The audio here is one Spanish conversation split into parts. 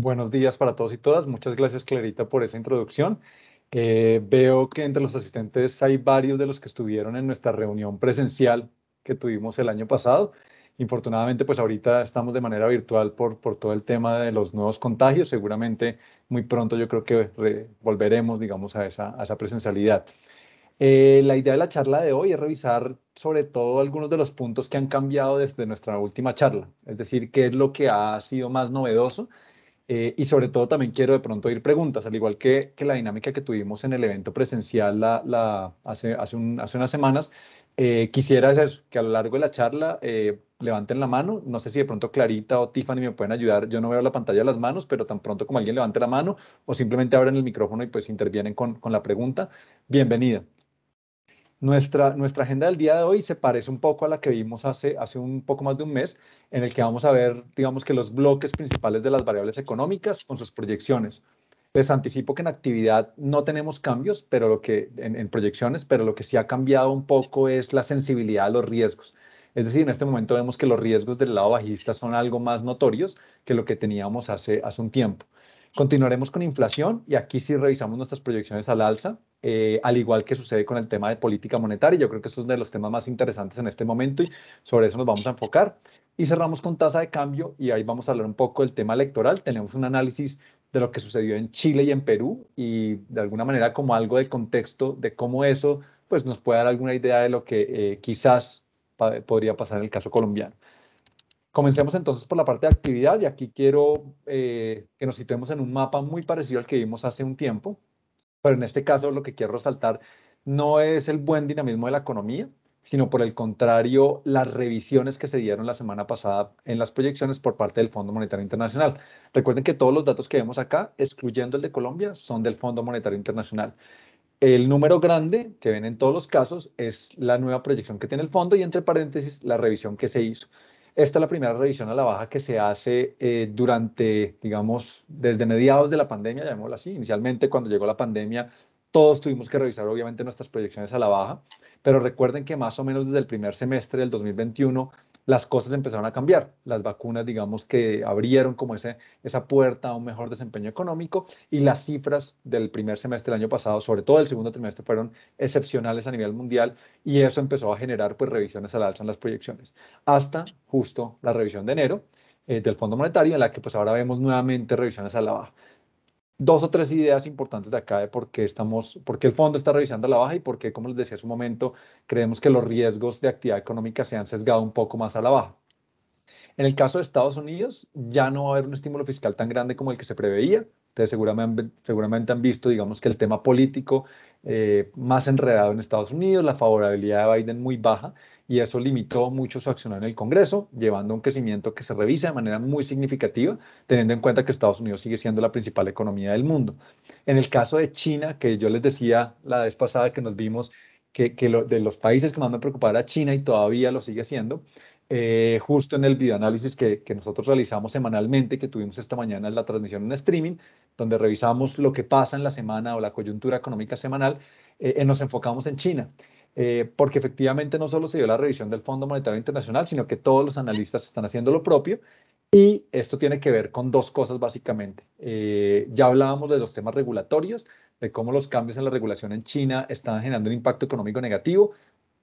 Buenos días para todos y todas. Muchas gracias, Clarita, por esa introducción. Eh, veo que entre los asistentes hay varios de los que estuvieron en nuestra reunión presencial que tuvimos el año pasado. Infortunadamente, pues ahorita estamos de manera virtual por, por todo el tema de los nuevos contagios. Seguramente muy pronto yo creo que volveremos, digamos, a esa, a esa presencialidad. Eh, la idea de la charla de hoy es revisar sobre todo algunos de los puntos que han cambiado desde nuestra última charla, es decir, qué es lo que ha sido más novedoso eh, y sobre todo también quiero de pronto ir preguntas, al igual que, que la dinámica que tuvimos en el evento presencial la, la hace, hace, un, hace, unas semanas, eh, quisiera hacer que a lo largo de la charla eh, levanten la mano. No sé si de pronto Clarita o Tiffany me pueden ayudar. Yo no veo la pantalla de las manos, pero tan pronto como alguien levante la mano o simplemente abren el micrófono y pues intervienen con, con la pregunta. Bienvenida. Nuestra, agenda del día de hoy se parece un poco a la que vimos hace, hace un poco más de un mes, en el que vamos a ver, digamos que los bloques principales de las variables económicas con sus proyecciones. Les anticipo que en actividad no tenemos cambios, pero lo que en, proyecciones, pero lo que sí ha cambiado un poco es la sensibilidad a los riesgos. Es decir, en este momento vemos que los riesgos del lado bajista son algo más notorios que lo que teníamos hace, hace un tiempo. Continuaremos con inflación y aquí sí revisamos nuestras proyecciones al alza. Eh, al igual que sucede con el tema de política monetaria. Yo creo que es uno de los temas más interesantes en este momento y sobre eso nos vamos a enfocar. Y cerramos con tasa de cambio y ahí vamos a hablar un poco del tema electoral. Tenemos un análisis de lo que sucedió en Chile y en Perú y de alguna manera como algo de contexto de cómo eso pues nos puede dar alguna idea de lo que eh, quizás podría pasar en el caso colombiano. Comencemos entonces por la parte de actividad y aquí quiero eh, que nos situemos en un mapa muy parecido al que vimos hace un tiempo. Pero en este caso lo que quiero resaltar no es el buen dinamismo de la economía, sino por el contrario, las revisiones que se dieron la semana pasada en las proyecciones por parte del Fondo Monetario Internacional. Recuerden que todos los datos que vemos acá, excluyendo el de Colombia, son del Fondo Monetario Internacional. El número grande que ven en todos los casos es la nueva proyección que tiene el fondo y entre paréntesis la revisión que se hizo. Esta es la primera revisión a la baja que se hace eh, durante, digamos, desde mediados de la pandemia, llamémoslo así. Inicialmente, cuando llegó la pandemia, todos tuvimos que revisar, obviamente, nuestras proyecciones a la baja, pero recuerden que más o menos desde el primer semestre del 2021 las cosas empezaron a cambiar. Las vacunas, digamos, que abrieron como ese, esa puerta a un mejor desempeño económico y las cifras del primer semestre del año pasado, sobre todo el segundo trimestre, fueron excepcionales a nivel mundial y eso empezó a generar pues revisiones al alza en las proyecciones, hasta justo la revisión de enero eh, del Fondo Monetario, en la que pues ahora vemos nuevamente revisiones a la baja dos o tres ideas importantes de acá de por qué estamos, por el fondo está revisando la baja y por qué, como les decía hace un momento, creemos que los riesgos de actividad económica se han sesgado un poco más a la baja. En el caso de Estados Unidos, ya no va a haber un estímulo fiscal tan grande como el que se preveía. Ustedes seguramente, seguramente han visto, digamos, que el tema político eh, más enredado en Estados Unidos, la favorabilidad de Biden muy baja y eso limitó mucho su acción en el Congreso, llevando a un crecimiento que se revisa de manera muy significativa, teniendo en cuenta que Estados Unidos sigue siendo la principal economía del mundo. En el caso de China, que yo les decía la vez pasada que nos vimos, que, de los países que más me preocupaba era China y todavía lo sigue siendo, eh, justo en el videoanálisis que, nosotros realizamos semanalmente, que tuvimos esta mañana en la transmisión en streaming, donde revisamos lo que pasa en la semana o la coyuntura económica semanal, eh, eh, nos enfocamos en China. Eh, porque efectivamente no solo se dio la revisión del Fondo Monetario Internacional, sino que todos los analistas están haciendo lo propio y esto tiene que ver con dos cosas básicamente. Eh, ya hablábamos de los temas regulatorios, de cómo los cambios en la regulación en China están generando un impacto económico negativo.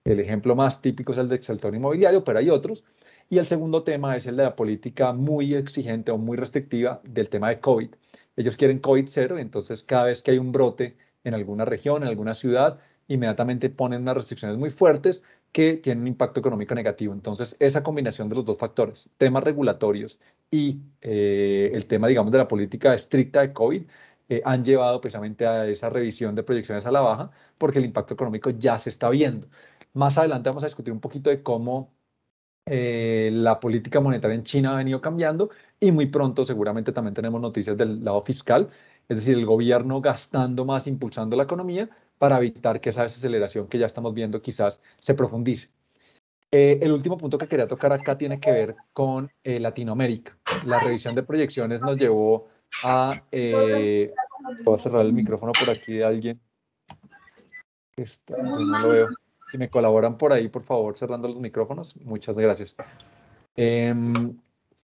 El ejemplo más típico es el de sector inmobiliario, pero hay otros. Y el segundo tema es el de la política muy exigente o muy restrictiva del tema de COVID. Ellos quieren COVID cero, entonces cada vez que hay un brote en alguna región, en alguna ciudad, inmediatamente ponen unas restricciones muy fuertes que tienen un impacto económico negativo. Entonces, esa combinación de los dos factores, temas regulatorios y eh, el tema, digamos, de la política estricta de COVID, eh, han llevado precisamente a esa revisión de proyecciones a la baja, porque el impacto económico ya se está viendo. Más adelante vamos a discutir un poquito de cómo eh, la política monetaria en China ha venido cambiando y muy pronto seguramente también tenemos noticias del lado fiscal, es decir, el gobierno gastando más, impulsando la economía, para evitar que esa desaceleración que ya estamos viendo quizás se profundice. Eh, el último punto que quería tocar acá tiene que ver con eh, Latinoamérica. La revisión de proyecciones nos llevó a... Eh, voy a cerrar el micrófono por aquí de alguien. no lo veo. Si me colaboran por ahí, por favor, cerrando los micrófonos. Muchas gracias. Em,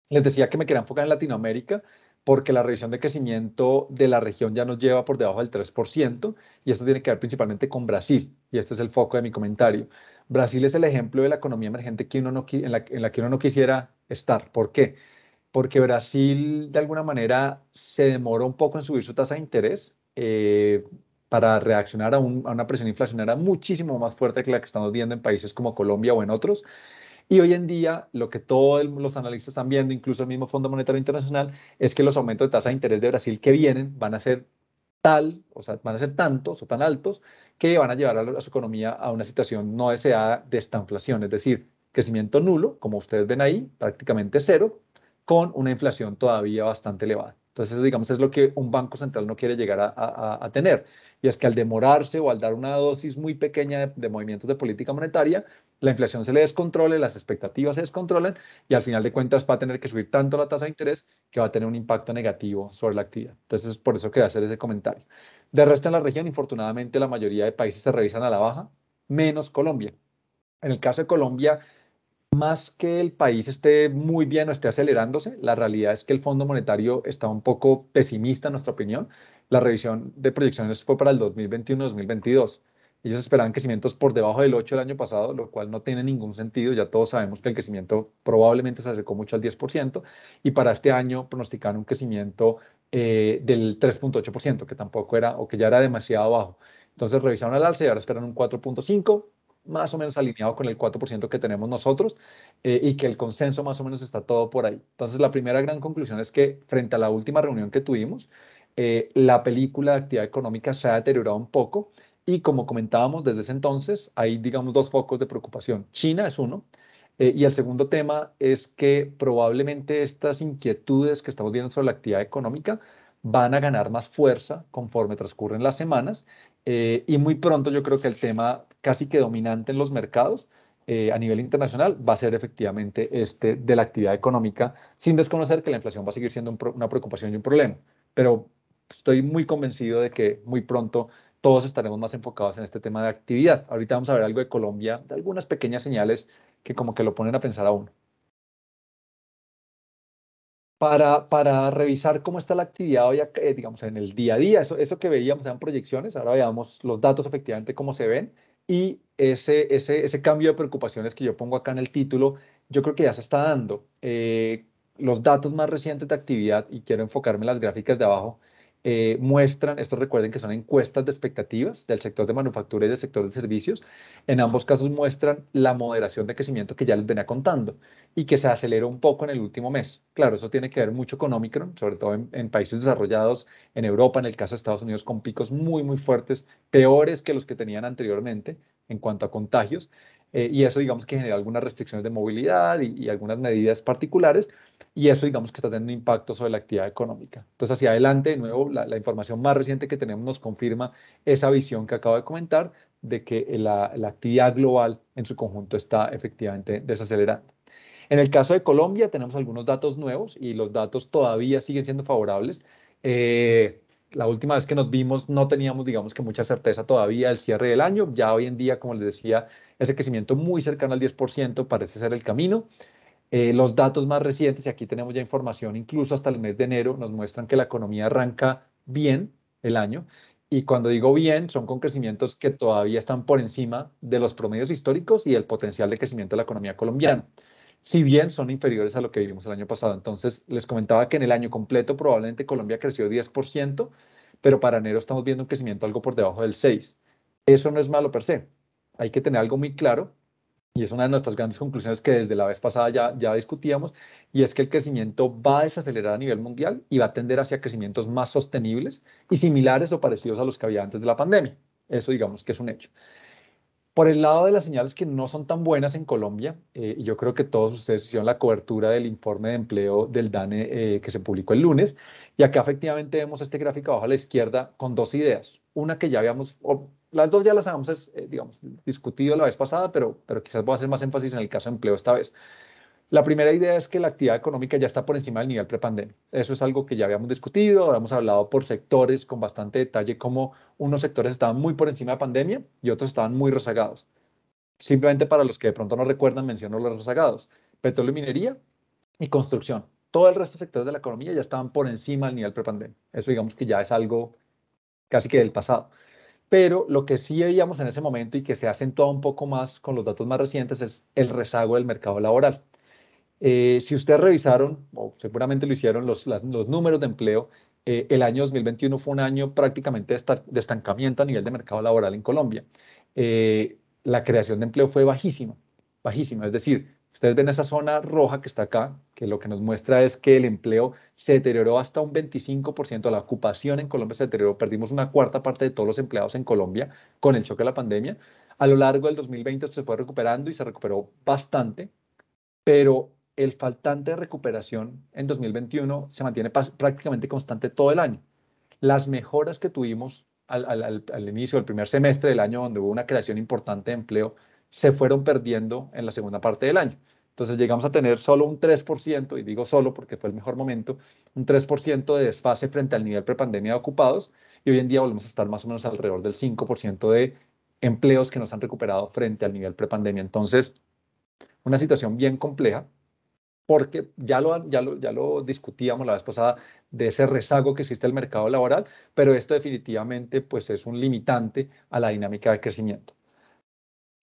les decía que me quería enfocar en Latinoamérica porque la revisión de crecimiento de la región ya nos lleva por debajo del 3%, y esto tiene que ver principalmente con Brasil, y este es el foco de mi comentario. Brasil es el ejemplo de la economía emergente que en, la, que uno no quisiera estar. ¿Por qué? Porque Brasil, de alguna manera, se demoró un poco en subir su tasa de interés eh, para reaccionar a, a una presión inflacionaria muchísimo más fuerte que la que estamos viendo en países como Colombia o en otros. Y hoy en día, lo que todos los analistas están viendo, incluso el mismo Fondo Monetario Internacional, es que los aumentos de tasa de interés de Brasil que vienen van a ser tal, o sea, van a ser tantos o tan altos que van a llevar a, su economía a una situación no deseada de estanflación, es decir, crecimiento nulo, como ustedes ven ahí, prácticamente cero, con una inflación todavía bastante elevada. Entonces, digamos, es lo que un banco central no quiere llegar a, tener. Y es que al demorarse o al dar una dosis muy pequeña de, movimientos de política monetaria, la inflación se le descontrole, las expectativas se descontrolen y al final de cuentas va a tener que subir tanto la tasa de interés que va a tener un impacto negativo sobre la actividad. Entonces, por eso quería hacer ese comentario. De resto, en la región, infortunadamente, la mayoría de países se revisan a la baja, menos Colombia. En el caso de Colombia, más que el país esté muy bien o esté acelerándose, la realidad es que el Fondo Monetario está un poco pesimista, en nuestra opinión. La revisión de proyecciones fue para el 2021-2022 ellos esperaban crecimientos por debajo del 8 el año pasado, lo cual no tiene ningún sentido. Ya todos sabemos que el crecimiento probablemente se acercó mucho al 10% y para este año pronosticaron un crecimiento eh, del 3.8%, que tampoco era o que ya era demasiado bajo. Entonces revisaron el alza y ahora esperan un 4.5% más o menos alineado con el 4% que tenemos nosotros eh, y que el consenso más o menos está todo por ahí. Entonces, la primera gran conclusión es que frente a la última reunión que tuvimos, eh, la película de actividad económica se ha deteriorado un poco y como comentábamos desde ese entonces, hay, digamos, dos focos de preocupación. China es uno. Eh, y el segundo tema es que probablemente estas inquietudes que estamos viendo sobre la actividad económica van a ganar más fuerza conforme transcurren las semanas. Eh, y muy pronto yo creo que el tema casi que dominante en los mercados eh, a nivel internacional va a ser efectivamente este de la actividad económica, sin desconocer que la inflación va a seguir siendo una preocupación y un problema. Pero estoy muy convencido de que muy pronto todos estaremos más enfocados en este tema de actividad. Ahorita vamos a ver algo de Colombia, de algunas pequeñas señales que como que lo ponen a pensar a uno. Para, revisar cómo está la actividad hoy, eh, digamos, en el día a día, eso, que veíamos eran proyecciones, ahora veamos los datos efectivamente cómo se ven y ese, cambio de preocupaciones que yo pongo acá en el título, yo creo que ya se está dando. Eh, los datos más recientes de actividad, y quiero enfocarme en las gráficas de abajo, eh, muestran, esto recuerden que son encuestas de expectativas del sector de manufactura y del sector de servicios, en ambos casos muestran la moderación de crecimiento que ya les venía contando y que se aceleró un poco en el último mes. Claro, eso tiene que ver mucho con Omicron, sobre todo en, en países desarrollados, en Europa, en el caso de Estados Unidos, con picos muy, muy fuertes, peores que los que tenían anteriormente en cuanto a contagios. Eh, y eso digamos que genera algunas restricciones de movilidad y, algunas medidas particulares y eso digamos que está teniendo impacto sobre la actividad económica. Entonces hacia adelante, de nuevo, la, información más reciente que tenemos nos confirma esa visión que acabo de comentar de que eh, la, actividad global en su conjunto está efectivamente desacelerando. En el caso de Colombia tenemos algunos datos nuevos y los datos todavía siguen siendo favorables. Eh, la última vez que nos vimos no teníamos, digamos que mucha certeza todavía el cierre del año. Ya hoy en día, como les decía, ese crecimiento muy cercano al 10% parece ser el camino. Eh, los datos más recientes, y aquí tenemos ya información, incluso hasta el mes de enero, nos muestran que la economía arranca bien el año. Y cuando digo bien, son con crecimientos que todavía están por encima de los promedios históricos y el potencial de crecimiento de la economía colombiana si bien son inferiores a lo que vivimos el año pasado. Entonces, les comentaba que en el año completo probablemente Colombia creció 10%, pero para enero estamos viendo un crecimiento algo por debajo del 6%. Eso no es malo per se hay que tener algo muy claro, y es una de nuestras grandes conclusiones que desde la vez pasada ya, ya discutíamos, y es que el crecimiento va a desacelerar a nivel mundial y va a tender hacia crecimientos más sostenibles y similares o parecidos a los que había antes de la pandemia. Eso digamos que es un hecho. Por el lado de las señales que no son tan buenas en Colombia, eh, y yo creo que todos ustedes hicieron la cobertura del informe de empleo del DANE eh, que se publicó el lunes, y acá efectivamente vemos este gráfico abajo a la izquierda con dos ideas. Una que ya habíamos, las dos ya las habíamos, eh, digamos, discutido la vez pasada, pero, pero quizás voy a hacer más énfasis en el caso de empleo esta vez. La primera idea es que la actividad económica ya está por encima del nivel prepandemia. Eso es algo que ya habíamos discutido, habíamos hablado por sectores con bastante detalle como unos sectores estaban muy por encima de pandemia y otros estaban muy rezagados. Simplemente para los que de pronto no recuerdan, menciono los rezagados. Petróleo y minería y construcción. Todo el resto de sectores de la economía ya estaban por encima del nivel prepandemia. Eso digamos que ya es algo casi que del pasado pero lo que sí veíamos en ese momento y que se ha acentuado un poco más con los datos más recientes es el rezago del mercado laboral. Eh, si ustedes revisaron, o seguramente lo hicieron, los, los números de empleo, eh, el año 2021 fue un año prácticamente de estancamiento a nivel de mercado laboral en Colombia. Eh, la creación de empleo fue bajísima, bajísima, es decir, Ustedes ven esa zona roja que está acá, que lo que nos muestra es que el empleo se deterioró hasta un 25%, la ocupación en Colombia se deterioró, perdimos una cuarta parte de todos los empleados en Colombia con el choque de la pandemia. A lo largo del 2020 se fue recuperando y se recuperó bastante, pero el faltante de recuperación en 2021 se mantiene prácticamente constante todo el año. Las mejoras que tuvimos al, al, al, inicio del primer semestre del año, donde hubo una creación importante de empleo, se fueron perdiendo en la segunda parte del año. Entonces llegamos a tener solo un 3%, y digo solo porque fue el mejor momento, un 3% de desfase frente al nivel prepandemia de ocupados, y hoy en día volvemos a estar más o menos alrededor del 5% de empleos que nos han recuperado frente al nivel prepandemia. Entonces, una situación bien compleja, porque ya lo, ya, ya lo discutíamos la vez pasada de ese rezago que existe en el mercado laboral, pero esto definitivamente pues, es un limitante a la dinámica de crecimiento.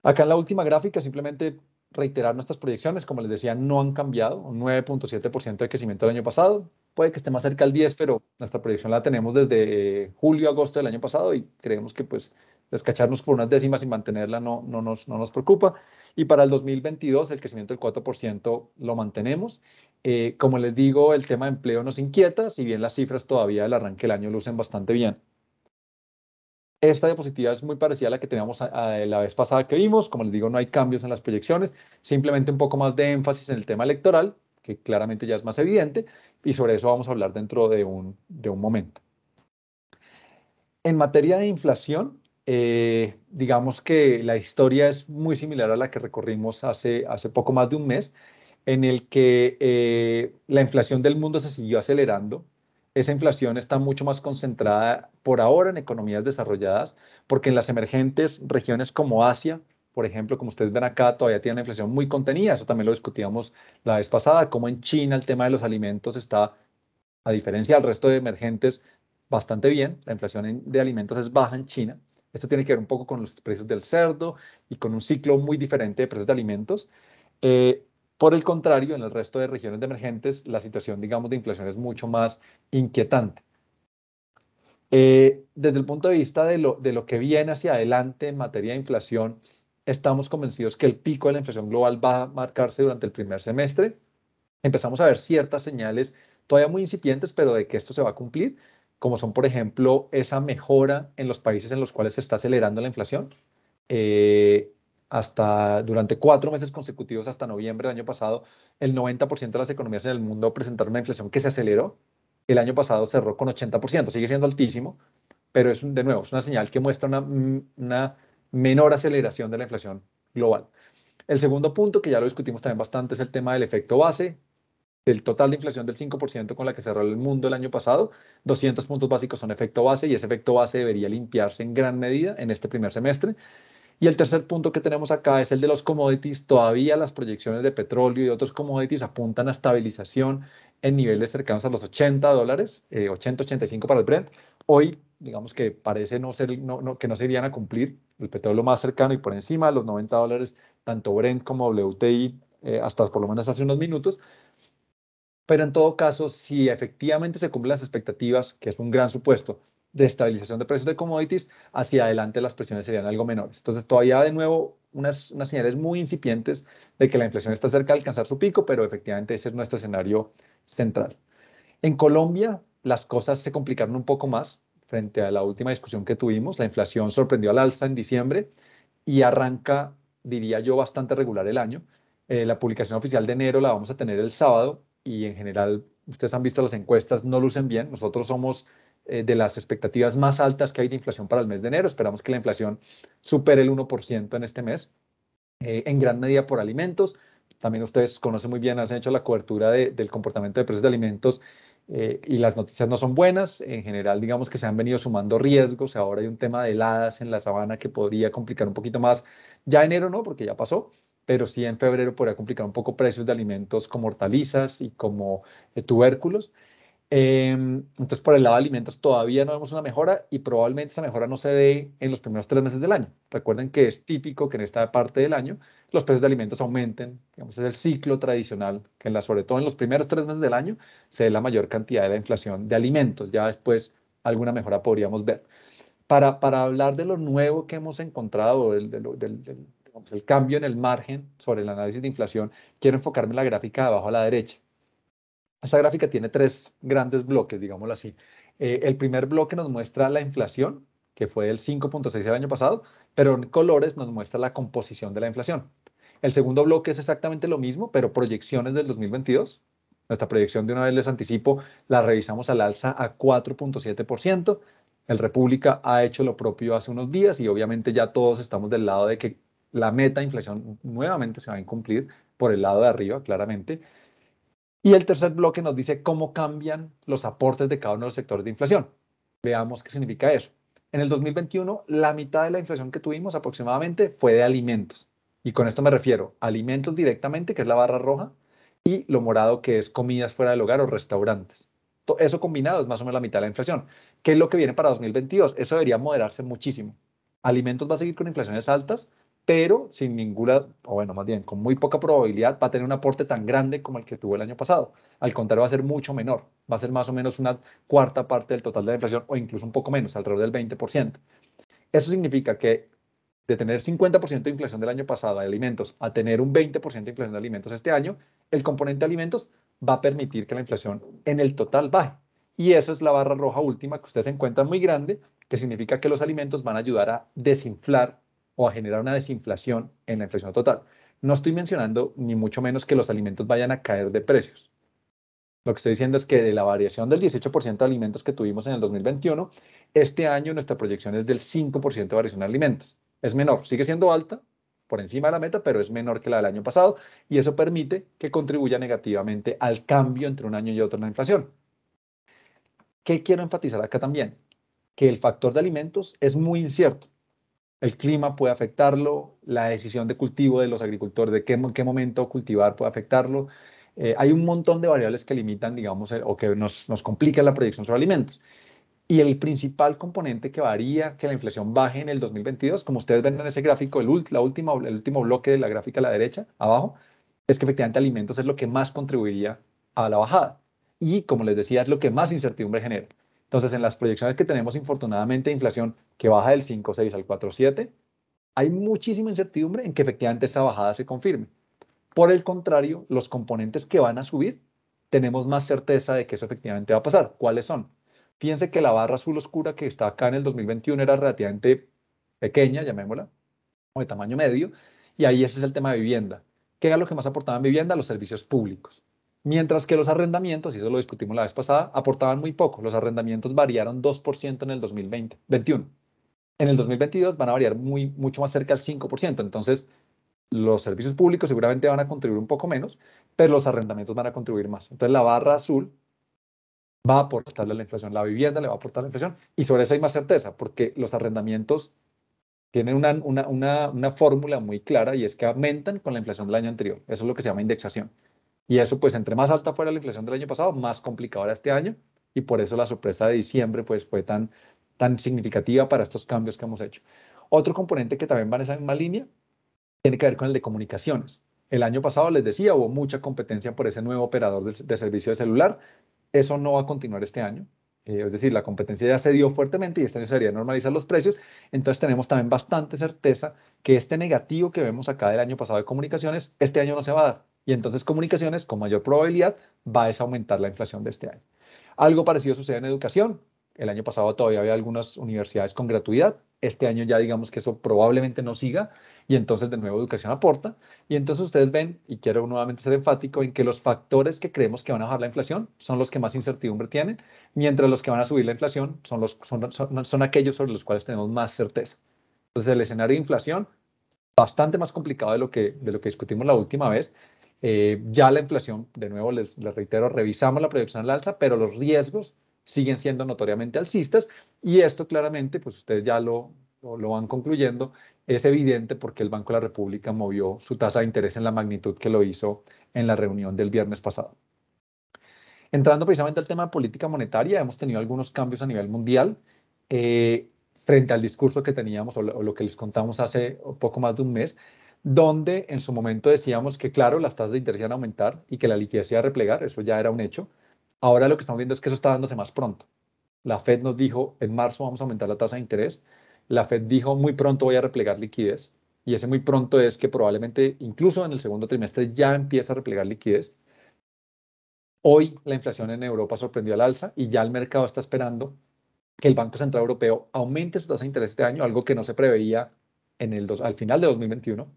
Acá en la última gráfica simplemente reiterar nuestras proyecciones, como les decía, no han cambiado, un 9.7% de crecimiento el año pasado, puede que esté más cerca al 10, pero nuestra proyección la tenemos desde julio, agosto del año pasado y creemos que pues descacharnos por unas décimas y mantenerla no, nos, preocupa. Y para el 2022 el crecimiento del 4% lo mantenemos. Eh, como les digo, el tema de empleo nos inquieta, si bien las cifras todavía del arranque del año lucen bastante bien. Esta diapositiva es muy parecida a la que teníamos la vez pasada que vimos. Como les digo, no hay cambios en las proyecciones, simplemente un poco más de énfasis en el tema electoral, que claramente ya es más evidente, y sobre eso vamos a hablar dentro de un, momento. En materia de inflación, eh, digamos que la historia es muy similar a la que recorrimos hace, hace poco más de un mes, en el que eh, la inflación del mundo se siguió acelerando esa inflación está mucho más concentrada por ahora en economías desarrolladas, porque en las emergentes regiones como Asia, por ejemplo, como ustedes ven acá, todavía tiene una inflación muy contenida. Eso también lo discutíamos la vez pasada, como en China el tema de los alimentos está, a diferencia del resto de emergentes, bastante bien. La inflación de alimentos es baja en China. Esto tiene que ver un poco con los precios del cerdo y con un ciclo muy diferente de precios de alimentos. Eh, por el contrario, en el resto de regiones de emergentes, la situación, digamos, de inflación es mucho más inquietante. Eh, desde el punto de vista de lo, de lo que viene hacia adelante en materia de inflación, estamos convencidos que el pico de la inflación global va a marcarse durante el primer semestre. Empezamos a ver ciertas señales todavía muy incipientes, pero de que esto se va a cumplir, como son, por ejemplo, esa mejora en los países en los cuales se está acelerando la inflación. Eh, hasta durante cuatro meses consecutivos hasta noviembre del año pasado, el 90% de las economías en el mundo presentaron una inflación que se aceleró. El año pasado cerró con 80%, sigue siendo altísimo, pero es, de nuevo, es una señal que muestra una, mm, una menor aceleración de la inflación global. El segundo punto, que ya lo discutimos también bastante, es el tema del efecto base, del total de inflación del 5% con la que cerró el mundo el año pasado, 200 puntos básicos son efecto base y ese efecto base debería limpiarse en gran medida en este primer semestre. Y el tercer punto que tenemos acá es el de los commodities. Todavía las proyecciones de petróleo y otros commodities apuntan a estabilización en niveles cercanos a los 80 dólares, 80-85 eh, para el Brent. Hoy, digamos que parece no ser, no, que no se irían a cumplir el petróleo más cercano y por encima de los 90 dólares, tanto Brent como WTI, eh, hasta por lo menos hace unos minutos. Pero en todo caso, si efectivamente se cumplen las expectativas, que es un gran supuesto, de estabilización de precios de commodities, hacia adelante las presiones serían algo menores. Entonces, todavía de nuevo unas, señales muy incipientes de que la inflación está cerca de alcanzar su pico, pero efectivamente ese es nuestro escenario central. En Colombia, las cosas se complicaron un poco más frente a la última discusión que tuvimos. La inflación sorprendió al alza en diciembre y arranca, diría yo, bastante regular el año. Eh, la publicación oficial de enero la vamos a tener el sábado y en general, ustedes han visto las encuestas, no lucen bien. Nosotros somos eh, de las expectativas más altas que hay de inflación para el mes de enero. Esperamos que la inflación supere el 1% en este mes, eh, en gran medida por alimentos. También ustedes conocen muy bien, han hecho la cobertura del comportamiento de precios de alimentos eh, y las noticias no son buenas. En general, digamos que se han venido sumando riesgos. Ahora hay un tema de heladas en la sabana que podría complicar un poquito más. Ya enero no, porque ya pasó, pero sí en febrero podría complicar un poco precios de alimentos como hortalizas y como tubérculos. Em, entonces, por el lado de alimentos todavía no vemos una mejora y probablemente esa mejora no se dé en los primeros tres meses del año. Recuerden que es típico que en esta parte del año los precios de alimentos aumenten, digamos, es el ciclo tradicional, que en la, sobre todo en los primeros tres meses del año se dé la mayor cantidad de la inflación de alimentos. Ya después alguna mejora podríamos ver. Para, para hablar de lo nuevo que hemos encontrado, del, el cambio en el margen sobre el análisis de inflación, quiero enfocarme en la gráfica de abajo a la derecha esta gráfica tiene tres grandes bloques, digámoslo así. Eh, el primer bloque nos muestra la inflación, que fue el 5.6 el año pasado, pero en colores nos muestra la composición de la inflación. El segundo bloque es exactamente lo mismo, pero proyecciones del 2022. Nuestra proyección de una vez les anticipo, la revisamos al alza a 4.7%. El República ha hecho lo propio hace unos días y obviamente ya todos estamos del lado de que la meta de inflación nuevamente se va a incumplir por el lado de arriba, claramente. Y el tercer bloque nos dice cómo cambian los aportes de cada uno de los sectores de inflación. Veamos qué significa eso. En el 2021, la mitad de la inflación que tuvimos aproximadamente fue de alimentos. Y con esto me refiero a alimentos directamente, que es la barra roja, y lo morado, que es comidas fuera del hogar o restaurantes. Eso combinado es más o menos la mitad de la inflación. ¿Qué es lo que viene para 2022? Eso debería moderarse muchísimo. Alimentos va a seguir con inflaciones altas, pero sin ninguna, o bueno, más bien, con muy poca probabilidad va a tener un aporte tan grande como el que tuvo el año pasado. Al contrario, va a ser mucho menor, va a ser más o menos una cuarta parte del total de la inflación o incluso un poco menos, alrededor del 20%. Eso significa que de tener 50% de inflación del año pasado de alimentos a tener un 20% de inflación de alimentos este año, el componente de alimentos va a permitir que la inflación en el total baje. Y esa es la barra roja última que ustedes encuentran muy grande, que significa que los alimentos van a ayudar a desinflar o a generar una desinflación en la inflación total. No estoy mencionando ni mucho menos que los alimentos vayan a caer de precios. Lo que estoy diciendo es que de la variación del 18% de alimentos que tuvimos en el 2021, este año nuestra proyección es del 5% de variación de alimentos. Es menor, sigue siendo alta, por encima de la meta, pero es menor que la del año pasado y eso permite que contribuya negativamente al cambio entre un año y otro en la inflación. ¿Qué quiero enfatizar acá también? Que el factor de alimentos es muy incierto el clima puede afectarlo, la decisión de cultivo de los agricultores, de qué, qué momento cultivar puede afectarlo. Eh, hay un montón de variables que limitan, digamos, o que nos, nos complican la proyección sobre alimentos. Y el principal componente que varía que la inflación baje en el 2022, como ustedes ven en ese gráfico, el, la el último bloque de la gráfica a la derecha, abajo, es que efectivamente alimentos es lo que más contribuiría a la bajada. Y como les decía, es lo que más incertidumbre genera. Entonces, en las proyecciones que tenemos, infortunadamente, inflación que baja del 5,6 al 4,7, hay muchísima incertidumbre en que efectivamente esa bajada se confirme. Por el contrario, los componentes que van a subir, tenemos más certeza de que eso efectivamente va a pasar. ¿Cuáles son? Fíjense que la barra azul oscura que está acá en el 2021 era relativamente pequeña, llamémosla, o de tamaño medio, y ahí ese es el tema de vivienda. ¿Qué era lo que más aportaba en vivienda? Los servicios públicos. Mientras que los arrendamientos, y eso lo discutimos la vez pasada, aportaban muy poco. Los arrendamientos variaron 2% en el 2020, 21. En el 2022 van a variar muy, mucho más cerca al 5%. Entonces, los servicios públicos seguramente van a contribuir un poco menos, pero los arrendamientos van a contribuir más. Entonces, la barra azul va a aportarle a la inflación, la vivienda le va a aportar a la inflación. Y sobre eso hay más certeza, porque los arrendamientos tienen una, una, una fórmula muy clara y es que aumentan con la inflación del año anterior. Eso es lo que se llama indexación. Y eso, pues, entre más alta fuera la inflación del año pasado, más complicado era este año. Y por eso la sorpresa de diciembre, pues, fue tan, tan significativa para estos cambios que hemos hecho. Otro componente que también va en esa misma línea tiene que ver con el de comunicaciones. El año pasado, les decía, hubo mucha competencia por ese nuevo operador de, servicio de celular. Eso no va a continuar este año. Eh, es decir, la competencia ya se dio fuertemente y este año se sería normalizar los precios. Entonces tenemos también bastante certeza que este negativo que vemos acá del año pasado de comunicaciones, este año no se va a dar y entonces comunicaciones con mayor probabilidad va a aumentar la inflación de este año. Algo parecido sucede en educación. El año pasado todavía había algunas universidades con gratuidad. Este año ya digamos que eso probablemente no siga y entonces de nuevo educación aporta. Y entonces ustedes ven, y quiero nuevamente ser enfático, en que los factores que creemos que van a bajar la inflación son los que más incertidumbre tienen, mientras los que van a subir la inflación son, los, son, aquellos sobre los cuales tenemos más certeza. Entonces el escenario de inflación bastante más complicado de lo que, de lo que discutimos la última vez, eh, ya la inflación, de nuevo les, reitero, revisamos la proyección al alza, pero los riesgos siguen siendo notoriamente alcistas y esto claramente, pues ustedes ya lo, lo, van concluyendo, es evidente porque el Banco de la República movió su tasa de interés en la magnitud que lo hizo en la reunión del viernes pasado. Entrando precisamente al tema de política monetaria, hemos tenido algunos cambios a nivel mundial eh, frente al discurso que teníamos o lo que les contamos hace poco más de un mes donde en su momento decíamos que, claro, las tasas de interés iban a aumentar y que la liquidez iba a replegar, eso ya era un hecho. Ahora lo que estamos viendo es que eso está dándose más pronto. La Fed nos dijo, en marzo vamos a aumentar la tasa de interés. La Fed dijo, muy pronto voy a replegar liquidez. Y ese muy pronto es que probablemente incluso en el segundo trimestre ya empieza a replegar liquidez. Hoy la inflación en Europa sorprendió al alza y ya el mercado está esperando que el Banco Central Europeo aumente su tasa de interés este año, algo que no se preveía en el al final de 2021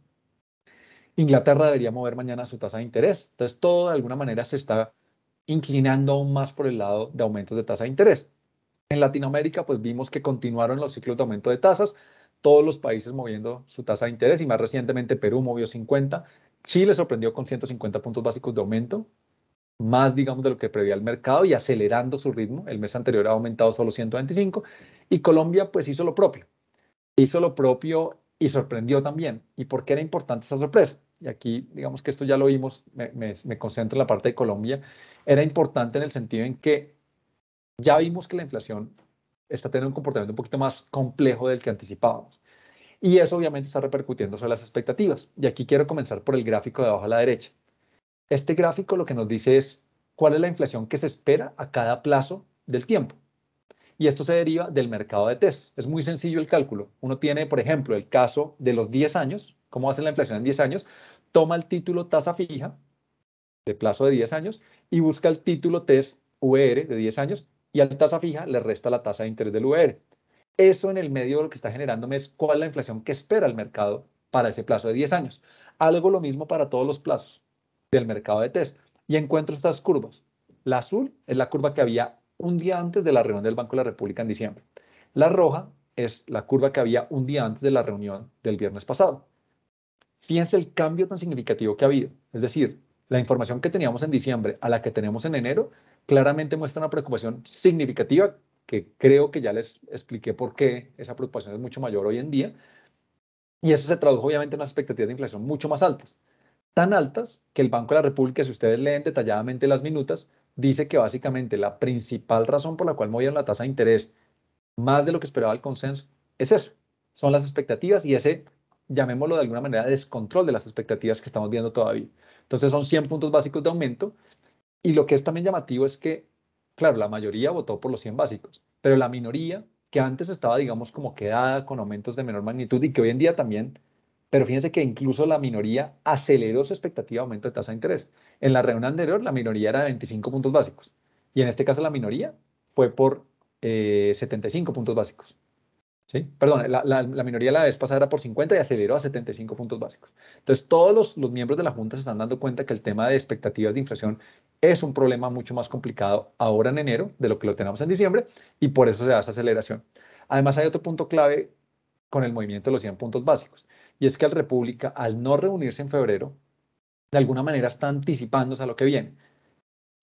Inglaterra debería mover mañana su tasa de interés. Entonces, todo de alguna manera se está inclinando aún más por el lado de aumentos de tasa de interés. En Latinoamérica, pues vimos que continuaron los ciclos de aumento de tasas, todos los países moviendo su tasa de interés y más recientemente Perú movió 50, Chile sorprendió con 150 puntos básicos de aumento, más digamos de lo que prevía el mercado y acelerando su ritmo. El mes anterior ha aumentado solo 125 y Colombia pues hizo lo propio. Hizo lo propio y sorprendió también. ¿Y por qué era importante esa sorpresa? y aquí digamos que esto ya lo vimos, me, concentro en la parte de Colombia, era importante en el sentido en que ya vimos que la inflación está teniendo un comportamiento un poquito más complejo del que anticipábamos. Y eso obviamente está repercutiendo sobre las expectativas. Y aquí quiero comenzar por el gráfico de abajo a la derecha. Este gráfico lo que nos dice es cuál es la inflación que se espera a cada plazo del tiempo. Y esto se deriva del mercado de test. Es muy sencillo el cálculo. Uno tiene, por ejemplo, el caso de los 10 años, cómo hace la inflación en 10 años, toma el título tasa fija de plazo de 10 años y busca el título test VR e de 10 años y a la tasa fija le resta la tasa de interés del VR. E Eso en el medio lo que está generándome es cuál es la inflación que espera el mercado para ese plazo de 10 años. Algo lo mismo para todos los plazos del mercado de test. Y encuentro estas curvas. La azul es la curva que había un día antes de la reunión del Banco de la República en diciembre. La roja es la curva que había un día antes de la reunión del viernes pasado. Fíjense el cambio tan significativo que ha habido. Es decir, la información que teníamos en diciembre a la que tenemos en enero claramente muestra una preocupación significativa que creo que ya les expliqué por qué esa preocupación es mucho mayor hoy en día. Y eso se tradujo obviamente en unas expectativas de inflación mucho más altas. Tan altas que el Banco de la República, si ustedes leen detalladamente las minutas, dice que básicamente la principal razón por la cual movieron la tasa de interés más de lo que esperaba el consenso es eso. Son las expectativas y ese llamémoslo de alguna manera, descontrol de las expectativas que estamos viendo todavía. Entonces son 100 puntos básicos de aumento y lo que es también llamativo es que, claro, la mayoría votó por los 100 básicos, pero la minoría que antes estaba, digamos, como quedada con aumentos de menor magnitud y que hoy en día también, pero fíjense que incluso la minoría aceleró su expectativa de aumento de tasa de interés. En la reunión anterior, la minoría era de 25 puntos básicos y en este caso la minoría fue por 75 eh, puntos básicos. Perdón, la, la, minoría la vez pasada era por 50 y aceleró a 75 puntos básicos. Entonces, todos los, miembros de la Junta se están dando cuenta que el tema de expectativas de inflación es un problema mucho más complicado ahora en enero de lo que lo tenemos en diciembre y por eso se da esa aceleración. Además, hay otro punto clave con el movimiento de los 100 puntos básicos y es que el República, al no reunirse en febrero, de alguna manera está anticipándose a lo que viene.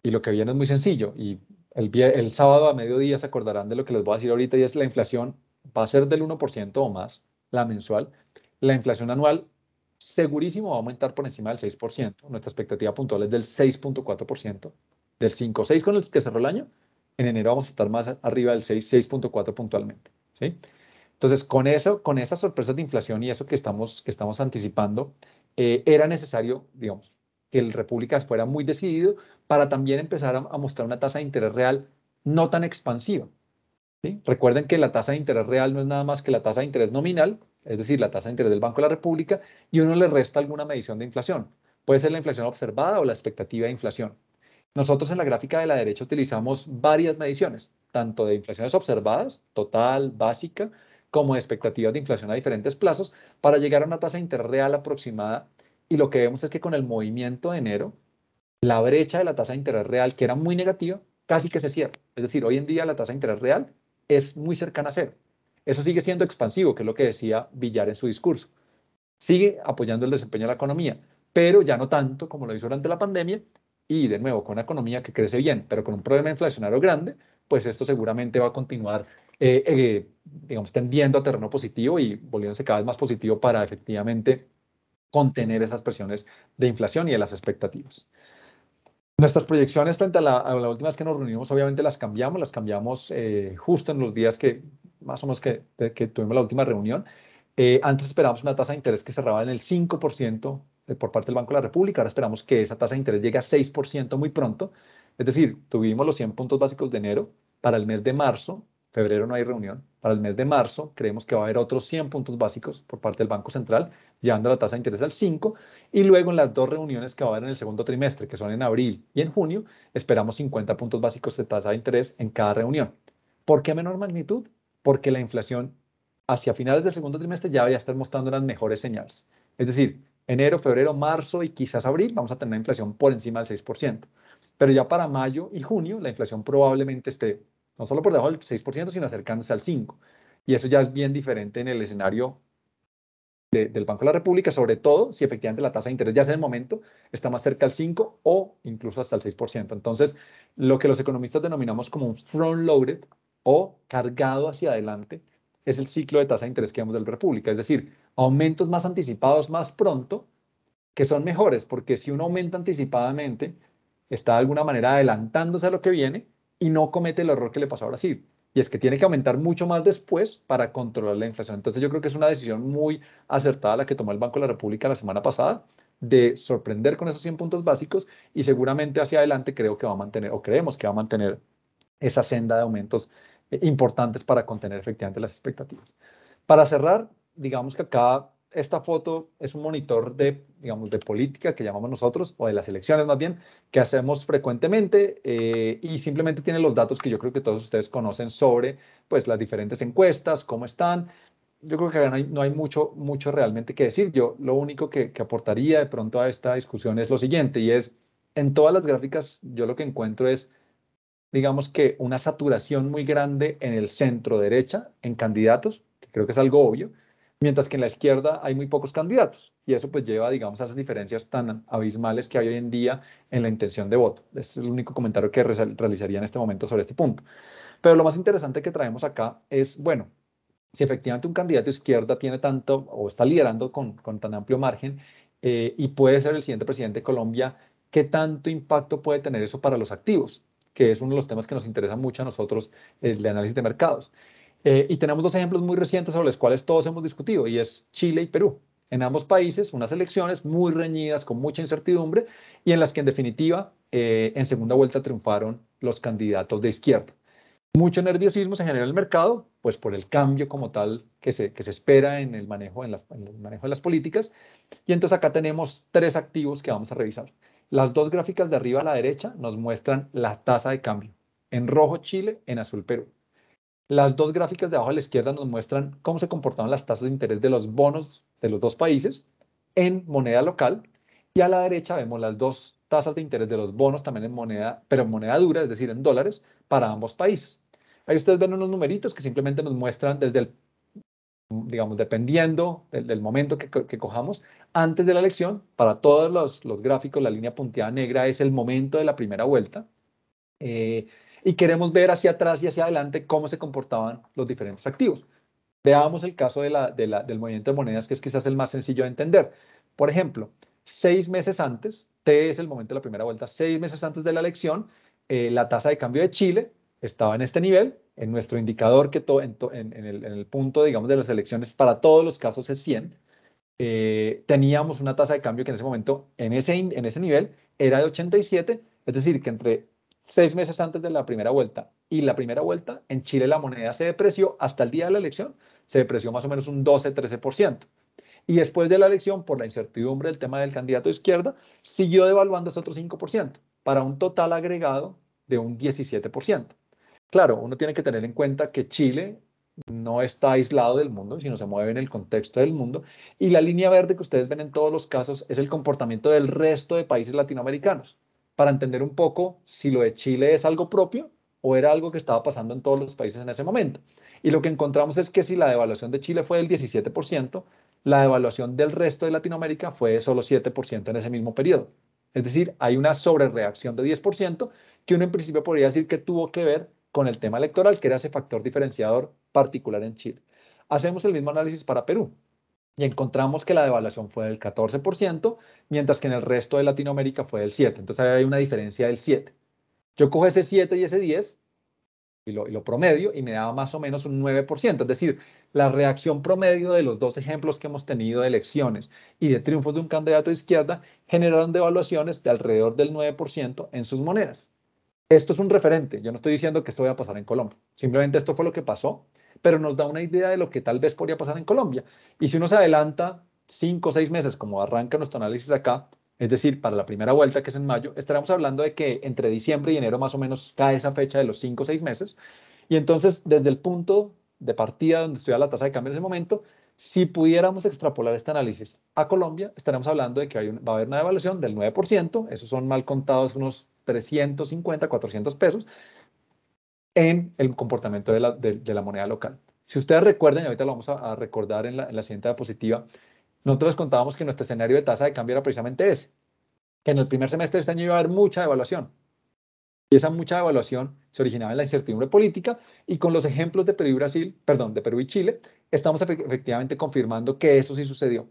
Y lo que viene es muy sencillo y el, el sábado a mediodía se acordarán de lo que les voy a decir ahorita y es la inflación va a ser del 1% o más, la mensual, la inflación anual segurísimo va a aumentar por encima del 6%. Nuestra expectativa puntual es del 6.4%, del 5.6 con el que cerró el año. En enero vamos a estar más arriba del 6.4 puntualmente. ¿sí? Entonces, con eso, con esas sorpresas de inflación y eso que estamos, que estamos anticipando, eh, era necesario, digamos, que el República fuera muy decidido para también empezar a mostrar una tasa de interés real no tan expansiva. Recuerden que la tasa de interés real no es nada más que la tasa de interés nominal, es decir, la tasa de interés del Banco de la República, y uno le resta alguna medición de inflación. Puede ser la inflación observada o la expectativa de inflación. Nosotros en la gráfica de la derecha utilizamos varias mediciones, tanto de inflaciones observadas, total, básica, como de expectativas de inflación a diferentes plazos, para llegar a una tasa de interés real aproximada. Y lo que vemos es que con el movimiento de enero, la brecha de la tasa de interés real, que era muy negativa, casi que se cierra. Es decir, hoy en día la tasa de interés real es muy cercana a cero. Eso sigue siendo expansivo, que es lo que decía Villar en su discurso. Sigue apoyando el desempeño de la economía, pero ya no tanto como lo hizo durante la pandemia. Y de nuevo, con una economía que crece bien, pero con un problema inflacionario grande, pues esto seguramente va a continuar, eh, eh, digamos, tendiendo a terreno positivo y volviéndose cada vez más positivo para efectivamente contener esas presiones de inflación y de las expectativas. Nuestras proyecciones frente a la, a última vez que nos reunimos, obviamente las cambiamos, las cambiamos eh, justo en los días que más o menos que, tuvimos la última reunión. Eh, antes esperábamos una tasa de interés que cerraba en el 5% por parte del Banco de la República, ahora esperamos que esa tasa de interés llegue a 6% muy pronto. Es decir, tuvimos los 100 puntos básicos de enero, para el mes de marzo febrero no hay reunión. Para el mes de marzo creemos que va a haber otros 100 puntos básicos por parte del Banco Central, llevando la tasa de interés al 5. Y luego en las dos reuniones que va a haber en el segundo trimestre, que son en abril y en junio, esperamos 50 puntos básicos de tasa de interés en cada reunión. ¿Por qué menor magnitud? Porque la inflación hacia finales del segundo trimestre ya va a estar mostrando las mejores señales. Es decir, enero, febrero, marzo y quizás abril vamos a tener una inflación por encima del 6%. Pero ya para mayo y junio la inflación probablemente esté no solo por debajo del 6%, sino acercándose al 5%. Y eso ya es bien diferente en el escenario del Banco de la República, sobre todo si efectivamente la tasa de interés ya en el momento está más cerca al 5 o incluso hasta el 6%. Entonces, lo que los economistas denominamos como un front-loaded o cargado hacia adelante es el ciclo de tasa de interés que vemos del República, es decir, aumentos más anticipados más pronto que son mejores, porque si uno aumenta anticipadamente, está de alguna manera adelantándose a lo que viene y no comete el error que le pasó a Brasil. Y es que tiene que aumentar mucho más después para controlar la inflación. Entonces yo creo que es una decisión muy acertada la que tomó el Banco de la República la semana pasada de sorprender con esos 100 puntos básicos y seguramente hacia adelante creo que va a mantener o creemos que va a mantener esa senda de aumentos eh, importantes para contener efectivamente las expectativas. Para cerrar, digamos que acá esta foto es un monitor de, digamos, de política que llamamos nosotros, o de las elecciones más bien, que hacemos frecuentemente eh, y simplemente tiene los datos que yo creo que todos ustedes conocen sobre pues, las diferentes encuestas, cómo están. Yo creo que no hay, mucho, mucho realmente que decir. Yo lo único que, que aportaría de pronto a esta discusión es lo siguiente, y es, en todas las gráficas yo lo que encuentro es digamos que una saturación muy grande en el centro derecha en candidatos, que creo que es algo obvio, mientras que en la izquierda hay muy pocos candidatos. Y eso pues lleva, digamos, a esas diferencias tan abismales que hay hoy en día en la intención de voto. es el único comentario que realizaría en este momento sobre este punto. Pero lo más interesante que traemos acá es, bueno, si efectivamente un candidato de izquierda tiene tanto o está liderando con, tan amplio margen eh, y puede ser el siguiente presidente de Colombia, ¿qué tanto impacto puede tener eso para los activos? que es uno de los temas que nos interesa mucho a nosotros, el de análisis de mercados. Eh, y tenemos dos ejemplos muy recientes sobre los cuales todos hemos discutido, y es Chile y Perú. En ambos países, unas elecciones muy reñidas, con mucha incertidumbre, y en las que en definitiva, eh, en segunda vuelta triunfaron los candidatos de izquierda. Mucho nerviosismo se genera en el mercado, pues por el cambio como tal que se, se espera en el, manejo, en el manejo de las políticas. Y entonces acá tenemos tres activos que vamos a revisar. Las dos gráficas de arriba a la derecha nos muestran la tasa de cambio. En rojo Chile, en azul Perú. Las dos gráficas de abajo a la izquierda nos muestran cómo se comportaban las tasas de interés de los bonos de los dos países en moneda local y a la derecha vemos las dos tasas de interés de los bonos también en moneda, pero en moneda dura, es decir, en dólares, para ambos países. Ahí ustedes ven unos numeritos que simplemente nos muestran desde el, digamos, dependiendo del, momento que, cojamos, antes de la elección, para todos los, gráficos, la línea punteada negra es el momento de la primera vuelta. Eh, y queremos ver hacia atrás y hacia adelante cómo se comportaban los diferentes activos. Veamos el caso de del movimiento de monedas, que es quizás el más sencillo de entender. Por ejemplo, seis meses antes, T es el momento de la primera vuelta, seis meses antes de la elección, eh, la tasa de cambio de Chile estaba en este nivel, en nuestro indicador que en, el, punto, digamos, de las elecciones para todos los casos es 100. Eh, teníamos una tasa de cambio que en ese momento, en ese, en ese nivel, era de 87, es decir, que entre seis meses antes de la primera vuelta. Y la primera vuelta, en Chile la moneda se depreció hasta el día de la elección, se depreció más o menos un 12-13%. Y después de la elección, por la incertidumbre del tema del candidato de izquierda, siguió devaluando ese otro 5%, para un total agregado de un 17%. Claro, uno tiene que tener en cuenta que Chile no está aislado del mundo, sino se mueve en el contexto del mundo. Y la línea verde que ustedes ven en todos los casos es el comportamiento del resto de países latinoamericanos para entender un poco si lo de Chile es algo propio o era algo que estaba pasando en todos los países en ese momento. Y lo que encontramos es que si la devaluación de Chile fue del 17%, la devaluación del resto de Latinoamérica fue de solo 7% en ese mismo periodo. Es decir, hay una sobrereacción de 10% que uno en principio podría decir que tuvo que ver con el tema electoral, que era ese factor diferenciador particular en Chile. Hacemos el mismo análisis para Perú y encontramos que la devaluación fue del 14%, mientras que en el resto de Latinoamérica fue del 7%. Entonces hay una diferencia del 7%. Yo cojo ese 7 y ese 10 y lo, promedio y me daba más o menos un 9%. Es decir, la reacción promedio de los dos ejemplos que hemos tenido de elecciones y de triunfos de un candidato de izquierda generaron devaluaciones de alrededor del 9% en sus monedas. Esto es un referente. Yo no estoy diciendo que esto vaya a pasar en Colombia. Simplemente esto fue lo que pasó pero nos da una idea de lo que tal vez podría pasar en Colombia. Y si uno se adelanta cinco o seis meses, como arranca nuestro análisis acá, es decir, para la primera vuelta, que es en mayo, estaremos hablando de que entre diciembre y enero más o menos cae esa fecha de los cinco o seis meses. Y entonces, desde el punto de partida donde estudia la tasa de cambio en ese momento, si pudiéramos extrapolar este análisis a Colombia, estaremos hablando de que hay va a haber una devaluación del 9%, esos son mal contados unos 350, 400 pesos, en el comportamiento de la, moneda local. Si ustedes recuerdan, y ahorita lo vamos a, recordar en la, en la siguiente diapositiva, nosotros contábamos que nuestro escenario de tasa de cambio era precisamente ese, que en el primer semestre de este año iba a haber mucha devaluación. Y esa mucha devaluación se originaba en la incertidumbre política y con los ejemplos de Perú y Brasil, perdón, de Perú y Chile, estamos efectivamente confirmando que eso sí sucedió.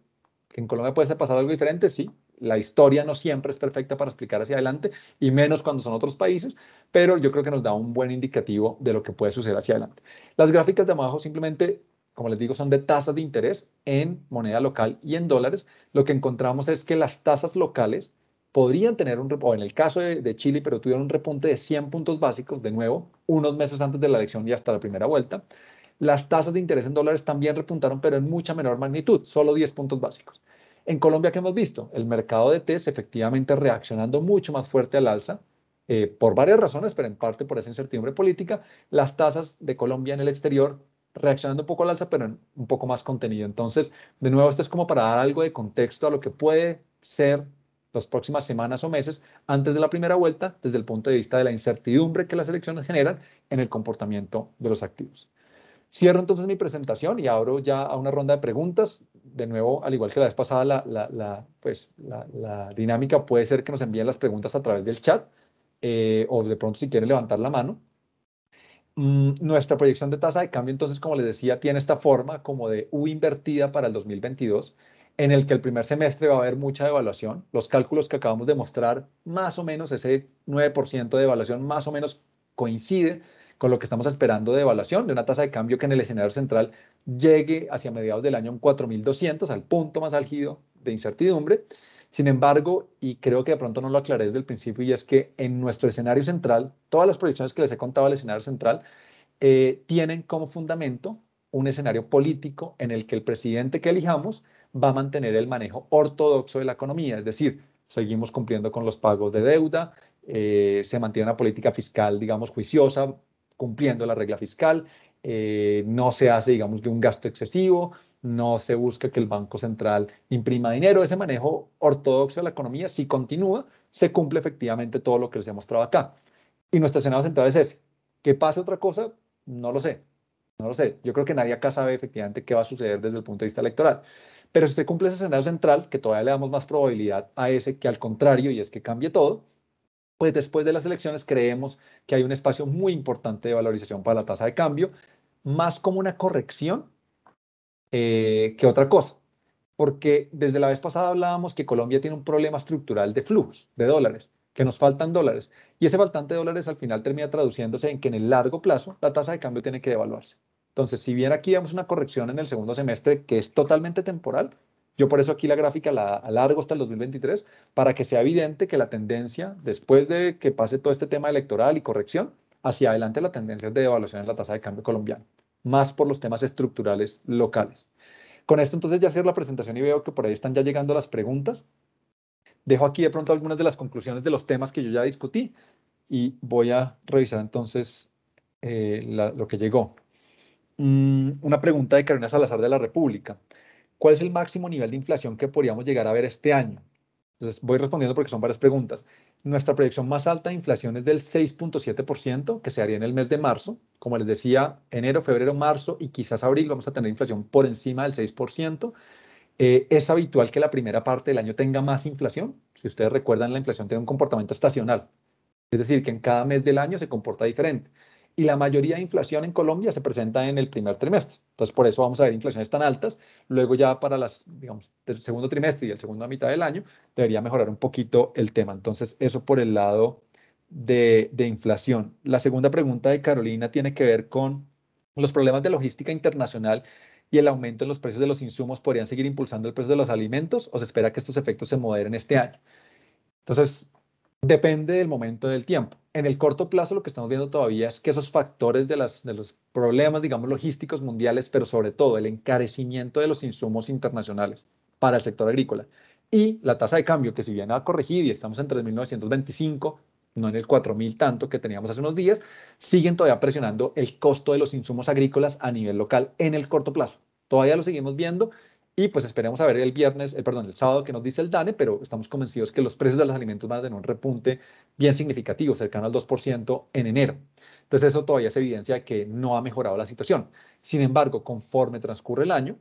¿Que en Colombia puede ser pasado algo diferente? Sí, la historia no siempre es perfecta para explicar hacia adelante, y menos cuando son otros países, pero yo creo que nos da un buen indicativo de lo que puede suceder hacia adelante. Las gráficas de abajo simplemente, como les digo, son de tasas de interés en moneda local y en dólares. Lo que encontramos es que las tasas locales podrían tener un, o en el caso de, de Chile, pero tuvieron un repunte de 100 puntos básicos, de nuevo, unos meses antes de la elección y hasta la primera vuelta. Las tasas de interés en dólares también repuntaron, pero en mucha menor magnitud, solo 10 puntos básicos. En Colombia, ¿qué hemos visto? El mercado de tes efectivamente reaccionando mucho más fuerte al alza, eh, por varias razones, pero en parte por esa incertidumbre política, las tasas de Colombia en el exterior reaccionando un poco al alza, pero en un poco más contenido. Entonces, de nuevo, esto es como para dar algo de contexto a lo que puede ser las próximas semanas o meses antes de la primera vuelta desde el punto de vista de la incertidumbre que las elecciones generan en el comportamiento de los activos. Cierro entonces mi presentación y abro ya a una ronda de preguntas. De nuevo, al igual que la vez pasada, la, pues, la, dinámica puede ser que nos envíen las preguntas a través del chat eh, o de pronto si quieren levantar la mano. Mm, nuestra proyección de tasa de cambio, entonces, como les decía, tiene esta forma como de U invertida para el 2022, en el que el primer semestre va a haber mucha devaluación. Los cálculos que acabamos de mostrar, más o menos ese 9% de devaluación, más o menos coincide con lo que estamos esperando de evaluación, de una tasa de cambio que en el escenario central llegue hacia mediados del año en 4.200, al punto más álgido de incertidumbre. Sin embargo, y creo que de pronto no lo aclaré desde el principio, y es que en nuestro escenario central, todas las proyecciones que les he contado al escenario central eh, tienen como fundamento un escenario político en el que el presidente que elijamos va a mantener el manejo ortodoxo de la economía, es decir, seguimos cumpliendo con los pagos de deuda, eh, se mantiene una política fiscal, digamos, juiciosa, cumpliendo la regla fiscal, eh, no se hace, digamos, de un gasto excesivo, no se busca que el Banco Central imprima dinero. Ese manejo ortodoxo de la economía, si continúa, se cumple efectivamente todo lo que les he mostrado acá. Y nuestro escenario central es ese. ¿Qué pasa otra cosa? No lo sé. No lo sé. Yo creo que nadie acá sabe efectivamente qué va a suceder desde el punto de vista electoral. Pero si se cumple ese escenario central, que todavía le damos más probabilidad a ese que al contrario, y es que cambie todo, pues después de las elecciones creemos que hay un espacio muy importante de valorización para la tasa de cambio, más como una corrección eh, que otra cosa. Porque desde la vez pasada hablábamos que Colombia tiene un problema estructural de flujos, de dólares, que nos faltan dólares. Y ese faltante de dólares al final termina traduciéndose en que en el largo plazo la tasa de cambio tiene que devaluarse. Entonces, si bien aquí vemos una corrección en el segundo semestre que es totalmente temporal, yo por eso aquí la gráfica la largo hasta el 2023 para que sea evidente que la tendencia, después de que pase todo este tema electoral y corrección, hacia adelante la tendencia es de devaluación en la tasa de cambio colombiano más por los temas estructurales locales. Con esto entonces ya hacer la presentación y veo que por ahí están ya llegando las preguntas. Dejo aquí de pronto algunas de las conclusiones de los temas que yo ya discutí y voy a revisar entonces eh, lo que llegó. Mm, una pregunta de Carolina Salazar de la República. ¿Cuál es el máximo nivel de inflación que podríamos llegar a ver este año? Entonces, voy respondiendo porque son varias preguntas. Nuestra proyección más alta de inflación es del 6.7%, que se haría en el mes de marzo. Como les decía, enero, febrero, marzo y quizás abril vamos a tener inflación por encima del 6%. Eh, es habitual que la primera parte del año tenga más inflación. Si ustedes recuerdan, la inflación tiene un comportamiento estacional. Es decir, que en cada mes del año se comporta diferente y la mayoría de inflación en Colombia se presenta en el primer trimestre. Entonces, por eso vamos a ver inflaciones tan altas. Luego ya para las, digamos, el segundo trimestre y el segundo mitad del año, debería mejorar un poquito el tema. Entonces, eso por el lado de, de inflación. La segunda pregunta de Carolina tiene que ver con los problemas de logística internacional y el aumento en los precios de los insumos podrían seguir impulsando el precio de los alimentos o se espera que estos efectos se moderen este año. Entonces, Depende del momento del tiempo. En el corto plazo lo que estamos viendo todavía es que esos factores de, las, de los problemas, digamos, logísticos mundiales, pero sobre todo el encarecimiento de los insumos internacionales para el sector agrícola y la tasa de cambio, que si bien ha corregido y estamos en 3.925, no en el 4.000 tanto que teníamos hace unos días, siguen todavía presionando el costo de los insumos agrícolas a nivel local en el corto plazo. Todavía lo seguimos viendo y pues esperemos a ver el viernes, el eh, perdón, el sábado que nos dice el DANE, pero estamos convencidos que los precios de los alimentos van a tener un repunte bien significativo, cercano al 2% en enero. Entonces eso todavía es evidencia que no ha mejorado la situación. Sin embargo, conforme transcurre el año,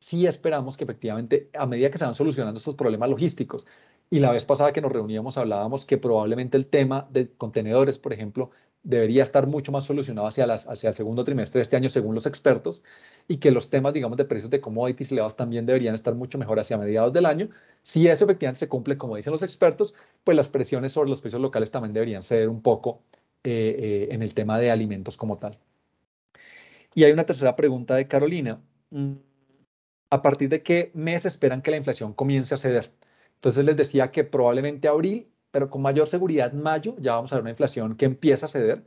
sí esperamos que efectivamente a medida que se van solucionando estos problemas logísticos, y la vez pasada que nos reuníamos hablábamos que probablemente el tema de contenedores, por ejemplo, debería estar mucho más solucionado hacia, el segundo trimestre de este año, según los expertos, y que los temas, digamos, de precios de commodities elevados también deberían estar mucho mejor hacia mediados del año. Si eso efectivamente se cumple, como dicen los expertos, pues las presiones sobre los precios locales también deberían ceder un poco eh, eh, en el tema de alimentos como tal. Y hay una tercera pregunta de Carolina. Mm, ¿A partir de qué mes esperan que la inflación comience a ceder? Entonces les decía que probablemente abril pero con mayor seguridad mayo ya vamos a ver una inflación que empieza a ceder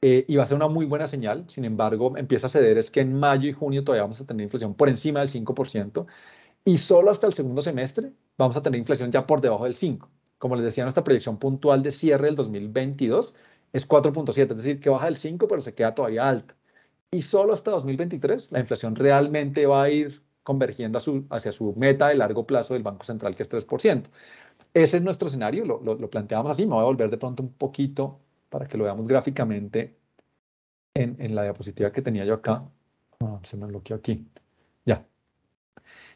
eh, y va a ser una muy buena señal. Sin embargo, empieza a ceder es que en mayo y junio todavía vamos a tener inflación por encima del 5% y solo hasta el segundo semestre vamos a tener inflación ya por debajo del 5%. Como les decía, nuestra proyección puntual de cierre del 2022 es 4.7, es decir, que baja del 5 pero se queda todavía alta. Y solo hasta 2023 la inflación realmente va a ir convergiendo a hacia su meta de largo plazo del Banco Central, que es 3%. Ese es nuestro escenario, lo, planteamos así, me voy a volver de pronto un poquito para que lo veamos gráficamente en, la diapositiva que tenía yo acá. Ah, se me bloqueó aquí. Ya.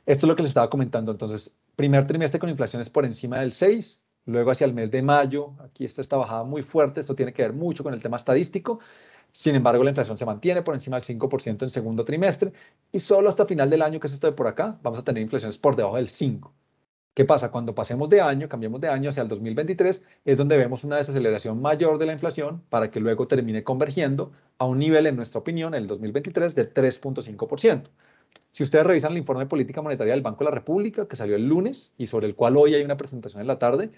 Esto es lo que les estaba comentando. Entonces, primer trimestre con inflaciones por encima del 6, luego hacia el mes de mayo, aquí está esta bajada muy fuerte, esto tiene que ver mucho con el tema estadístico, sin embargo la inflación se mantiene por encima del 5% en segundo trimestre y solo hasta final del año, que es esto de por acá, vamos a tener inflaciones por debajo del 5%. ¿Qué pasa? Cuando pasemos de año, cambiemos de año hacia el 2023, es donde vemos una desaceleración mayor de la inflación para que luego termine convergiendo a un nivel, en nuestra opinión, en el 2023 de 3.5%. Si ustedes revisan el informe de política monetaria del Banco de la República, que salió el lunes y sobre el cual hoy hay una presentación en la tarde,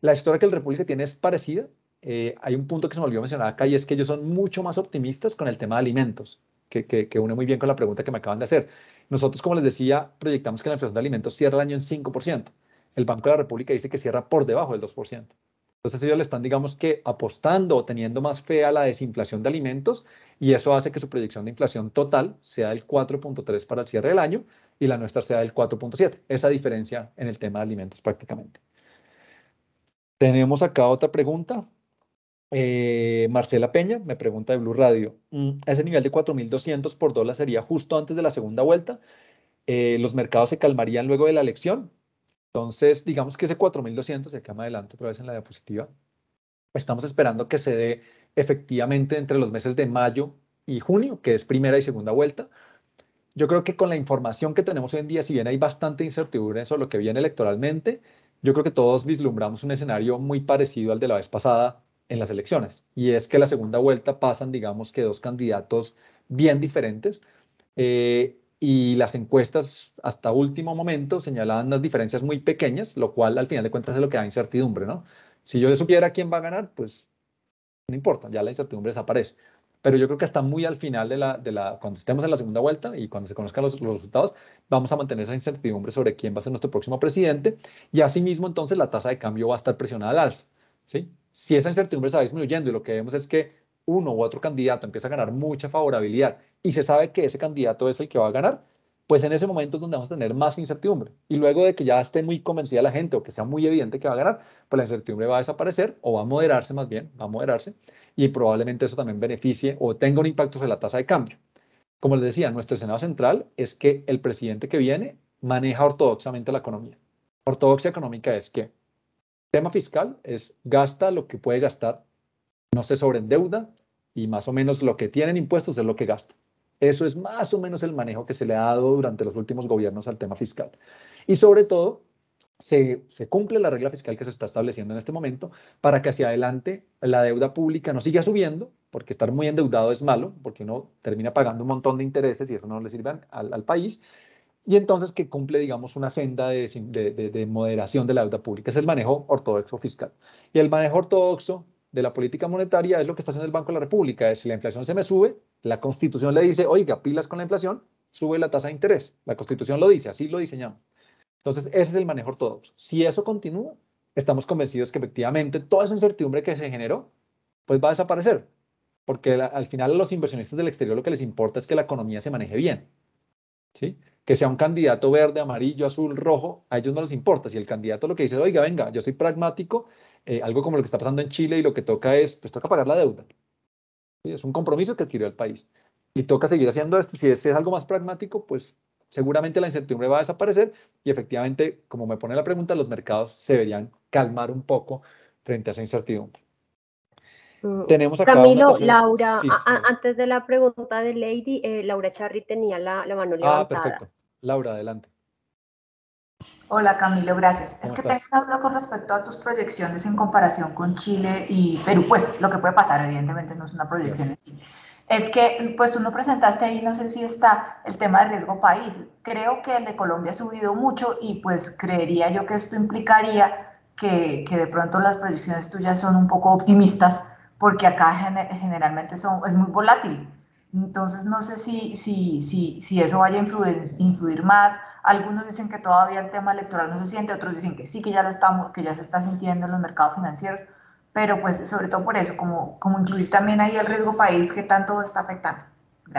la historia que el República tiene es parecida. Eh, hay un punto que se me olvidó mencionar acá y es que ellos son mucho más optimistas con el tema de alimentos, que, que une muy bien con la pregunta que me acaban de hacer. Nosotros, como les decía, proyectamos que la inflación de alimentos cierra el año en 5%. El Banco de la República dice que cierra por debajo del 2%. Entonces ellos le están, digamos que, apostando o teniendo más fe a la desinflación de alimentos y eso hace que su proyección de inflación total sea del 4.3 para el cierre del año y la nuestra sea del 4.7. Esa diferencia en el tema de alimentos prácticamente. Tenemos acá otra pregunta. Eh, Marcela Peña me pregunta de Blue Radio, mm, ese nivel de 4.200 por dólar sería justo antes de la segunda vuelta. Eh, los mercados se calmarían luego de la elección. Entonces, digamos que ese 4.200, y acá me adelante otra vez en la diapositiva, estamos esperando que se dé efectivamente entre los meses de mayo y junio, que es primera y segunda vuelta. Yo creo que con la información que tenemos hoy en día, si bien hay bastante incertidumbre sobre lo que viene electoralmente, yo creo que todos vislumbramos un escenario muy parecido al de la vez pasada, en las elecciones. Y es que la segunda vuelta pasan, digamos que dos candidatos bien diferentes. Eh, y las encuestas hasta último momento señalaban unas diferencias muy pequeñas, lo cual al final de cuentas es lo que da incertidumbre, ¿no? Si yo supiera quién va a ganar, pues no importa, ya la incertidumbre desaparece. Pero yo creo que hasta muy al final de la, de la cuando estemos en la segunda vuelta y cuando se conozcan los, los resultados, vamos a mantener esa incertidumbre sobre quién va a ser nuestro próximo presidente y asimismo entonces la tasa de cambio va a estar presionada al alza, ¿sí? si esa incertidumbre se va disminuyendo y lo que vemos es que uno u otro candidato empieza a ganar mucha favorabilidad y se sabe que ese candidato es el que va a ganar, pues en ese momento es donde vamos a tener más incertidumbre. Y luego de que ya esté muy convencida la gente o que sea muy evidente que va a ganar, pues la incertidumbre va a desaparecer o va a moderarse más bien, va a moderarse y probablemente eso también beneficie o tenga un impacto sobre la tasa de cambio. Como les decía, nuestro escenario central es que el presidente que viene maneja ortodoxamente la economía. Ortodoxia económica es que Tema fiscal es gasta lo que puede gastar, no se sobreendeuda y más o menos lo que tienen impuestos es lo que gasta. Eso es más o menos el manejo que se le ha dado durante los últimos gobiernos al tema fiscal. Y sobre todo, se, cumple la regla fiscal que se está estableciendo en este momento para que hacia adelante la deuda pública no siga subiendo, porque estar muy endeudado es malo, porque uno termina pagando un montón de intereses y eso no le sirve al país, y entonces que cumple, digamos, una senda de, moderación de la deuda pública. Es el manejo ortodoxo fiscal. Y el manejo ortodoxo de la política monetaria es lo que está haciendo el Banco de la República. Es si la inflación se me sube, la Constitución le dice, oiga, pilas con la inflación, sube la tasa de interés. La Constitución lo dice, así lo diseñamos. Entonces, ese es el manejo ortodoxo. Si eso continúa, estamos convencidos que efectivamente toda esa incertidumbre que se generó, pues va a desaparecer. Porque al final a los inversionistas del exterior lo que les importa es que la economía se maneje bien. ¿Sí? que sea un candidato verde, amarillo, azul, rojo, a ellos no les importa. Si el candidato lo que dice es, oiga, venga, yo soy pragmático, eh, algo como lo que está pasando en Chile y lo que toca es, pues toca pagar la deuda. Es un compromiso que adquirió el país. Y toca seguir haciendo esto. Si es, es algo más pragmático, pues seguramente la incertidumbre va a desaparecer y efectivamente, como me pone la pregunta, los mercados se verían calmar un poco frente a esa incertidumbre. Mm, Tenemos acá Camilo, Laura, antes de la pregunta de Lady, eh, Laura Charri tenía la, la mano ah, levantada. Ah, perfecto. Laura, adelante. Hola Camilo, gracias. Es que tengo una con respecto a tus proyecciones en comparación con Chile y Perú. Pues lo que puede pasar, evidentemente, no es una proyección en Es que, pues tú no presentaste ahí, no sé si está el tema de riesgo país. Creo que el de Colombia ha subido mucho y pues creería yo que esto implicaría que, de pronto las proyecciones tuyas son un poco optimistas porque acá generalmente son, es muy volátil entonces, no sé si, eso vaya a influir, influir, más. Algunos dicen que todavía el tema electoral no se siente, otros dicen que sí, que ya lo estamos, que ya se está sintiendo en los mercados financieros, pero pues sobre todo por eso, como, como incluir también ahí el riesgo país que tanto está afectando.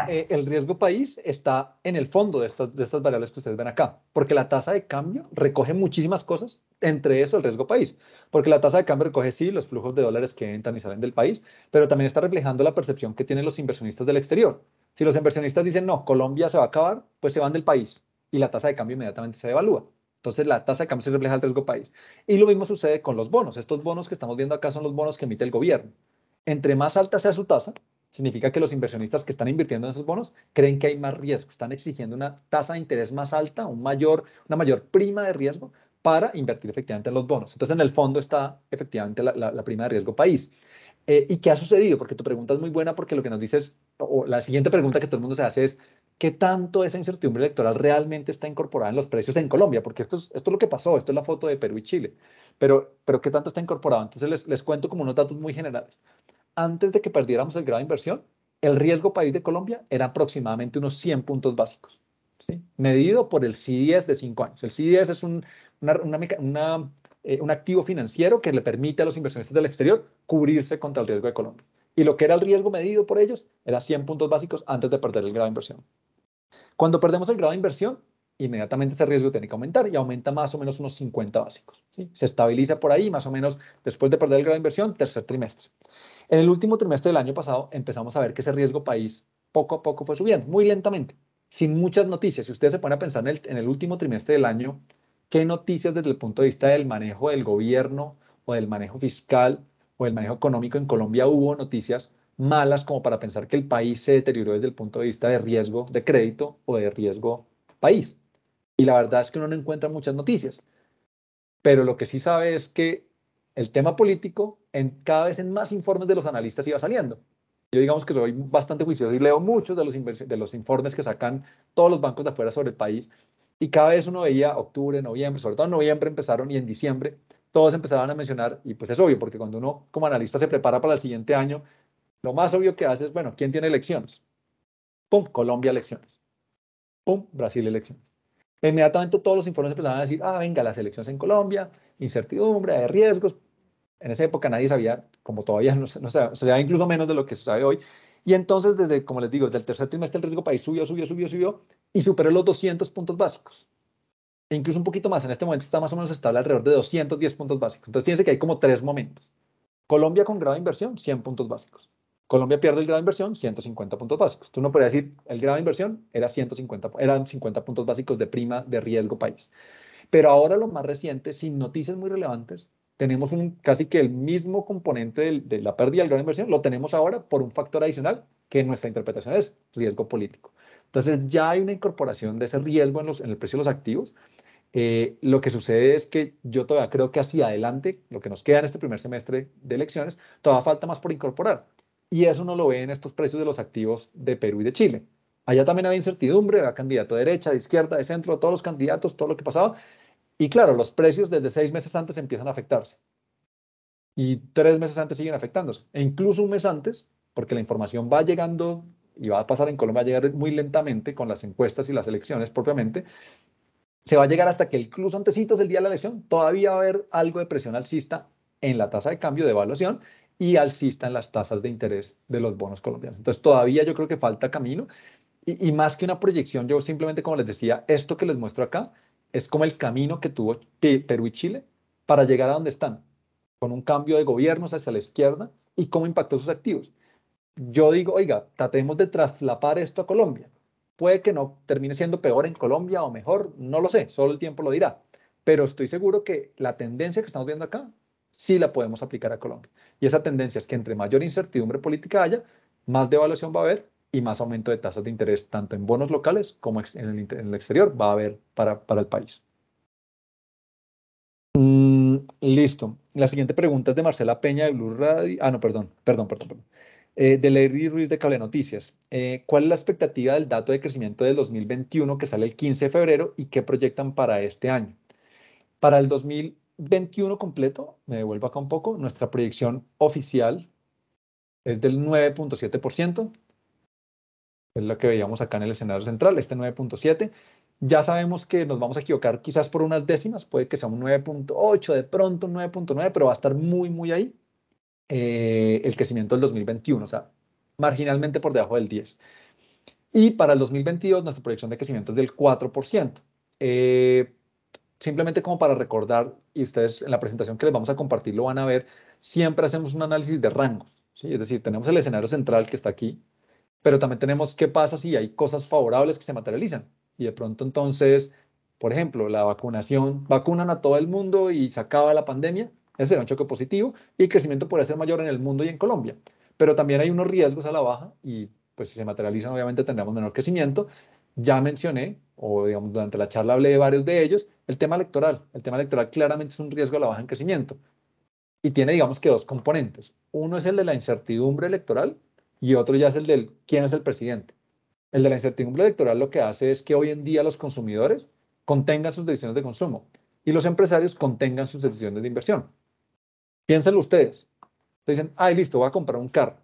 Eh, el riesgo país está en el fondo de estas, variables que ustedes ven acá, porque la tasa de cambio recoge muchísimas cosas, entre eso el riesgo país, porque la tasa de cambio recoge sí los flujos de dólares que entran y salen del país, pero también está reflejando la percepción que tienen los inversionistas del exterior. Si los inversionistas dicen, no, Colombia se va a acabar, pues se van del país y la tasa de cambio inmediatamente se devalúa. Entonces la tasa de cambio se refleja el riesgo país. Y lo mismo sucede con los bonos. Estos bonos que estamos viendo acá son los bonos que emite el gobierno. Entre más alta sea su tasa, significa que los inversionistas que están invirtiendo en esos bonos creen que hay más riesgo, están exigiendo una tasa de interés más alta, un mayor, una mayor prima de riesgo para invertir efectivamente en los bonos. Entonces, en el fondo está efectivamente la, la, prima de riesgo país. Eh, ¿Y qué ha sucedido? Porque tu pregunta es muy buena porque lo que nos dices, o la siguiente pregunta que todo el mundo se hace es, ¿qué tanto esa incertidumbre electoral realmente está incorporada en los precios en Colombia? Porque esto es, esto lo que pasó, esto es la foto de Perú y Chile, pero, pero ¿qué tanto está incorporado? Entonces les, les cuento como unos datos muy generales antes de que perdiéramos el grado de inversión, el riesgo país de Colombia era aproximadamente unos 100 puntos básicos, medido por el CDS de 5 años. El CDS es eh, un, activo financiero que le permite a los inversionistas del exterior cubrirse contra el riesgo de Colombia. Y lo que era el riesgo medido por ellos era 100 puntos básicos antes de perder el grado de inversión. Cuando perdemos el grado de inversión, inmediatamente ese riesgo tiene que aumentar y aumenta más o menos unos 50 básicos. Se estabiliza por ahí, más o menos después de perder el grado de inversión, tercer trimestre. En el último trimestre del año pasado empezamos a ver que ese riesgo país poco a poco fue subiendo, muy lentamente, sin muchas noticias. Si ustedes se ponen a pensar en el, en el último trimestre del año, ¿qué noticias desde el punto de vista del manejo del gobierno o del manejo fiscal o del manejo económico en Colombia hubo noticias malas como para pensar que el país se deterioró desde el punto de vista de riesgo de crédito o de riesgo país? Y la verdad es que uno no encuentra muchas noticias. Pero lo que sí sabe es que el tema político en, cada vez en más informes de los analistas iba saliendo. Yo digamos que soy bastante juicioso y leo muchos de los, de los informes que sacan todos los bancos de afuera sobre el país y cada vez uno veía octubre, noviembre, sobre todo en noviembre empezaron y en diciembre todos empezaban a mencionar y pues es obvio porque cuando uno como analista se prepara para el siguiente año, lo más obvio que hace es, bueno, ¿quién tiene elecciones? Pum, Colombia elecciones. Pum, Brasil elecciones. Inmediatamente todos los informes empezaban a decir, ah, venga, las elecciones en Colombia, incertidumbre, hay riesgos, en esa época nadie sabía, como todavía no, sabe, se sabía incluso menos de lo que se sabe hoy. Y entonces, desde, como les digo, desde el tercer trimestre el riesgo país subió, subió, subió, subió y superó los 200 puntos básicos. E incluso un poquito más. En este momento está más o menos estable alrededor de 210 puntos básicos. Entonces, fíjense que hay como tres momentos. Colombia con grado de inversión, 100 puntos básicos. Colombia pierde el grado de inversión, 150 puntos básicos. Tú no podrías decir, el grado de inversión era 150, eran 50 puntos básicos de prima de riesgo país. Pero ahora lo más reciente, sin noticias muy relevantes, tenemos un, casi que el mismo componente de, la pérdida del grado inversión, lo tenemos ahora por un factor adicional que nuestra interpretación es riesgo político. Entonces ya hay una incorporación de ese riesgo en, el precio de los activos. Eh, lo que sucede es que yo todavía creo que hacia adelante, lo que nos queda en este primer semestre de elecciones, todavía falta más por incorporar. Y eso no lo ve en estos precios de los activos de Perú y de Chile. Allá también había incertidumbre, había candidato de derecha, de izquierda, de centro, todos los candidatos, todo lo que pasaba. Y claro, los precios desde seis meses antes empiezan a afectarse. Y tres meses antes siguen afectándose. E incluso un mes antes, porque la información va llegando y va a pasar en Colombia, va a llegar muy lentamente con las encuestas y las elecciones propiamente. Se va a llegar hasta que incluso antecitos del día de la elección todavía va a haber algo de presión alcista en la tasa de cambio de evaluación y alcista en las tasas de interés de los bonos colombianos. Entonces todavía yo creo que falta camino y, y más que una proyección, yo simplemente como les decía, esto que les muestro acá es como el camino que tuvo Perú y Chile para llegar a donde están, con un cambio de gobiernos hacia la izquierda y cómo impactó sus activos. Yo digo, oiga, tratemos de traslapar esto a Colombia. Puede que no termine siendo peor en Colombia o mejor, no lo sé, solo el tiempo lo dirá. Pero estoy seguro que la tendencia que estamos viendo acá sí la podemos aplicar a Colombia. Y esa tendencia es que entre mayor incertidumbre política haya, más devaluación va a haber y más aumento de tasas de interés tanto en bonos locales como en el, exterior va a haber para, para el país. Mm, listo. La siguiente pregunta es de Marcela Peña de Blue Radio. Ah, no, perdón, perdón, perdón. perdón. Eh, de Lady Ruiz de Cable Noticias. Eh, ¿Cuál es la expectativa del dato de crecimiento del 2021 que sale el 15 de febrero y qué proyectan para este año? Para el 2021 completo, me devuelvo acá un poco, nuestra proyección oficial es del 9.7% es lo que veíamos acá en el escenario central, este 9.7. Ya sabemos que nos vamos a equivocar quizás por unas décimas, puede que sea un 9.8, de pronto un 9.9, pero va a estar muy, muy ahí eh, el crecimiento del 2021, o sea, marginalmente por debajo del 10. Y para el 2022 nuestra proyección de crecimiento es del 4%. Eh, simplemente como para recordar, y ustedes en la presentación que les vamos a compartir lo van a ver, siempre hacemos un análisis de rangos, ¿sí? es decir, tenemos el escenario central que está aquí, pero también tenemos qué pasa si hay cosas favorables que se materializan. Y de pronto entonces, por ejemplo, la vacunación, vacunan a todo el mundo y se acaba la pandemia, ese era un choque positivo y el crecimiento puede ser mayor en el mundo y en Colombia. Pero también hay unos riesgos a la baja y pues si se materializan obviamente tendremos menor crecimiento. Ya mencioné, o digamos durante la charla hablé de varios de ellos, el tema electoral. El tema electoral claramente es un riesgo a la baja en crecimiento y tiene digamos que dos componentes. Uno es el de la incertidumbre electoral y otro ya es el del quién es el presidente. El de la incertidumbre electoral lo que hace es que hoy en día los consumidores contengan sus decisiones de consumo y los empresarios contengan sus decisiones de inversión. Piénsenlo ustedes. Ustedes dicen, ay, listo, voy a comprar un carro.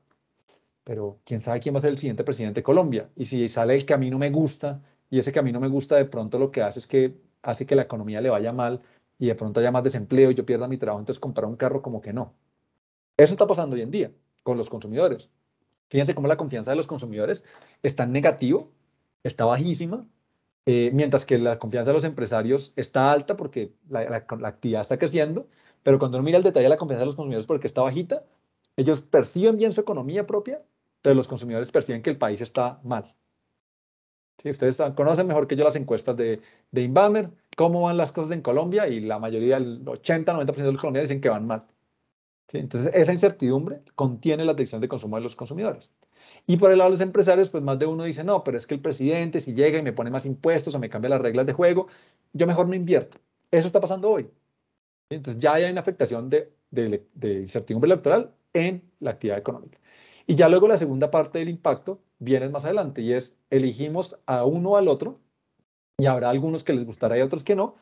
Pero quién sabe quién va a ser el siguiente presidente de Colombia. Y si sale el camino me gusta y ese camino me gusta, de pronto lo que hace es que hace que la economía le vaya mal y de pronto haya más desempleo y yo pierda mi trabajo, entonces comprar un carro como que no. Eso está pasando hoy en día con los consumidores. Fíjense cómo la confianza de los consumidores está negativa, negativo, está bajísima, eh, mientras que la confianza de los empresarios está alta porque la, la, actividad está creciendo, pero cuando uno mira el detalle de la confianza de los consumidores porque está bajita, ellos perciben bien su economía propia, pero los consumidores perciben que el país está mal. ¿Sí? Ustedes conocen mejor que yo las encuestas de, de Inbamer, cómo van las cosas en Colombia y la mayoría, el 80-90% de los colombianos dicen que van mal. Entonces, esa incertidumbre contiene la decisión de consumo de los consumidores. Y por el lado de los empresarios, pues más de uno dice, no, pero es que el presidente si llega y me pone más impuestos o me cambia las reglas de juego, yo mejor no invierto. Eso está pasando hoy. Entonces ya hay una afectación de, de incertidumbre electoral en la actividad económica. Y ya luego la segunda parte del impacto viene más adelante y es elegimos a uno o al otro y habrá algunos que les gustará y otros que no,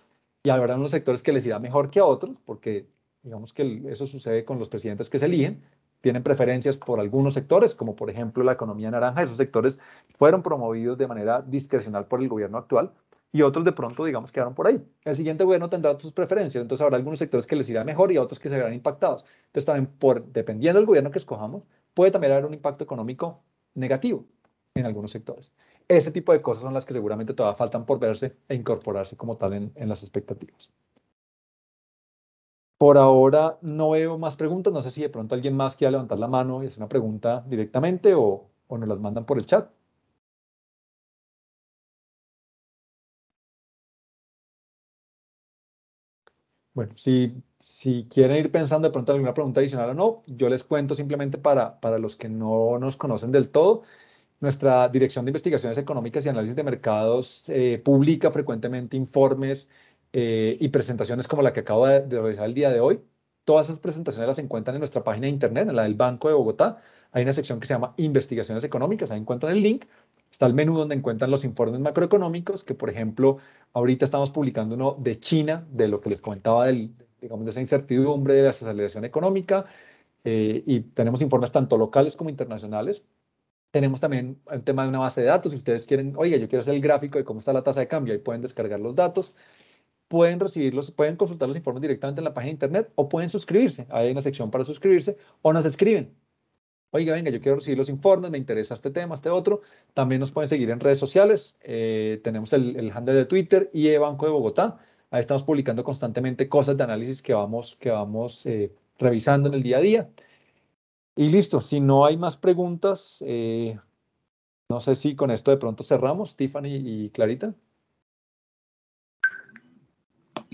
y habrá unos sectores que les irá mejor que a otros porque digamos que eso sucede con los presidentes que se eligen, tienen preferencias por algunos sectores, como por ejemplo la economía naranja, esos sectores fueron promovidos de manera discrecional por el gobierno actual y otros de pronto, digamos, quedaron por ahí. El siguiente gobierno tendrá sus preferencias, entonces habrá algunos sectores que les irá mejor y otros que se verán impactados. Entonces también, por, dependiendo del gobierno que escojamos, puede también haber un impacto económico negativo en algunos sectores. Ese tipo de cosas son las que seguramente todavía faltan por verse e incorporarse como tal en las expectativas. Por ahora no veo más preguntas. No sé si de pronto alguien más quiera levantar la mano y hacer una pregunta directamente o, o nos las mandan por el chat. Bueno, si, si, quieren ir pensando de pronto alguna pregunta adicional o no, yo les cuento simplemente para, para los que no nos conocen del todo. Nuestra Dirección de Investigaciones Económicas y Análisis de Mercados eh, publica frecuentemente informes eh, y presentaciones como la que acabo de, realizar el día de hoy. Todas esas presentaciones las encuentran en nuestra página de internet, en la del Banco de Bogotá. Hay una sección que se llama Investigaciones Económicas, ahí encuentran el link. Está el menú donde encuentran los informes macroeconómicos, que por ejemplo, ahorita estamos publicando uno de China, de lo que les comentaba del, digamos, de esa incertidumbre, de la desaceleración económica, eh, y tenemos informes tanto locales como internacionales. Tenemos también el tema de una base de datos. Si ustedes quieren, oiga, yo quiero hacer el gráfico de cómo está la tasa de cambio, ahí pueden descargar los datos pueden recibirlos, pueden consultar los informes directamente en la página de internet o pueden suscribirse. Hay una sección para suscribirse o nos escriben. Oiga, venga, yo quiero recibir los informes, me interesa este tema, este otro. También nos pueden seguir en redes sociales. Eh, tenemos el, el, handle de Twitter y el Banco de Bogotá. Ahí estamos publicando constantemente cosas de análisis que vamos, que vamos eh, revisando en el día a día. Y listo, si no hay más preguntas, eh, no sé si con esto de pronto cerramos, Tiffany y Clarita.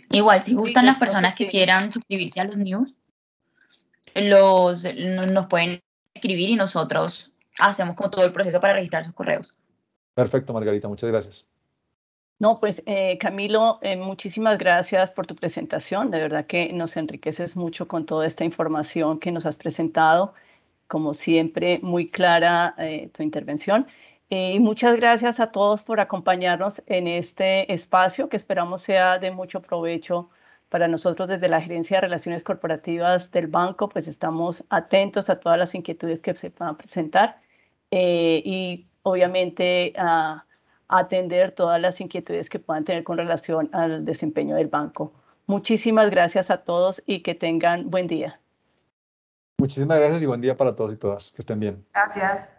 Igual, si gustan las personas que quieran suscribirse a los news, los, nos pueden escribir y nosotros hacemos como todo el proceso para registrar sus correos. Perfecto, Margarita, muchas gracias. No, pues eh, Camilo, eh, muchísimas gracias por tu presentación. De verdad que nos enriqueces mucho con toda esta información que nos has presentado. Como siempre, muy clara eh, tu intervención. Eh, muchas gracias a todos por acompañarnos en este espacio que esperamos sea de mucho provecho para nosotros desde la Gerencia de Relaciones Corporativas del banco, pues estamos atentos a todas las inquietudes que se puedan presentar eh, y obviamente a atender todas las inquietudes que puedan tener con relación al desempeño del banco. Muchísimas gracias a todos y que tengan buen día. Muchísimas gracias y buen día para todos y todas. Que estén bien. Gracias.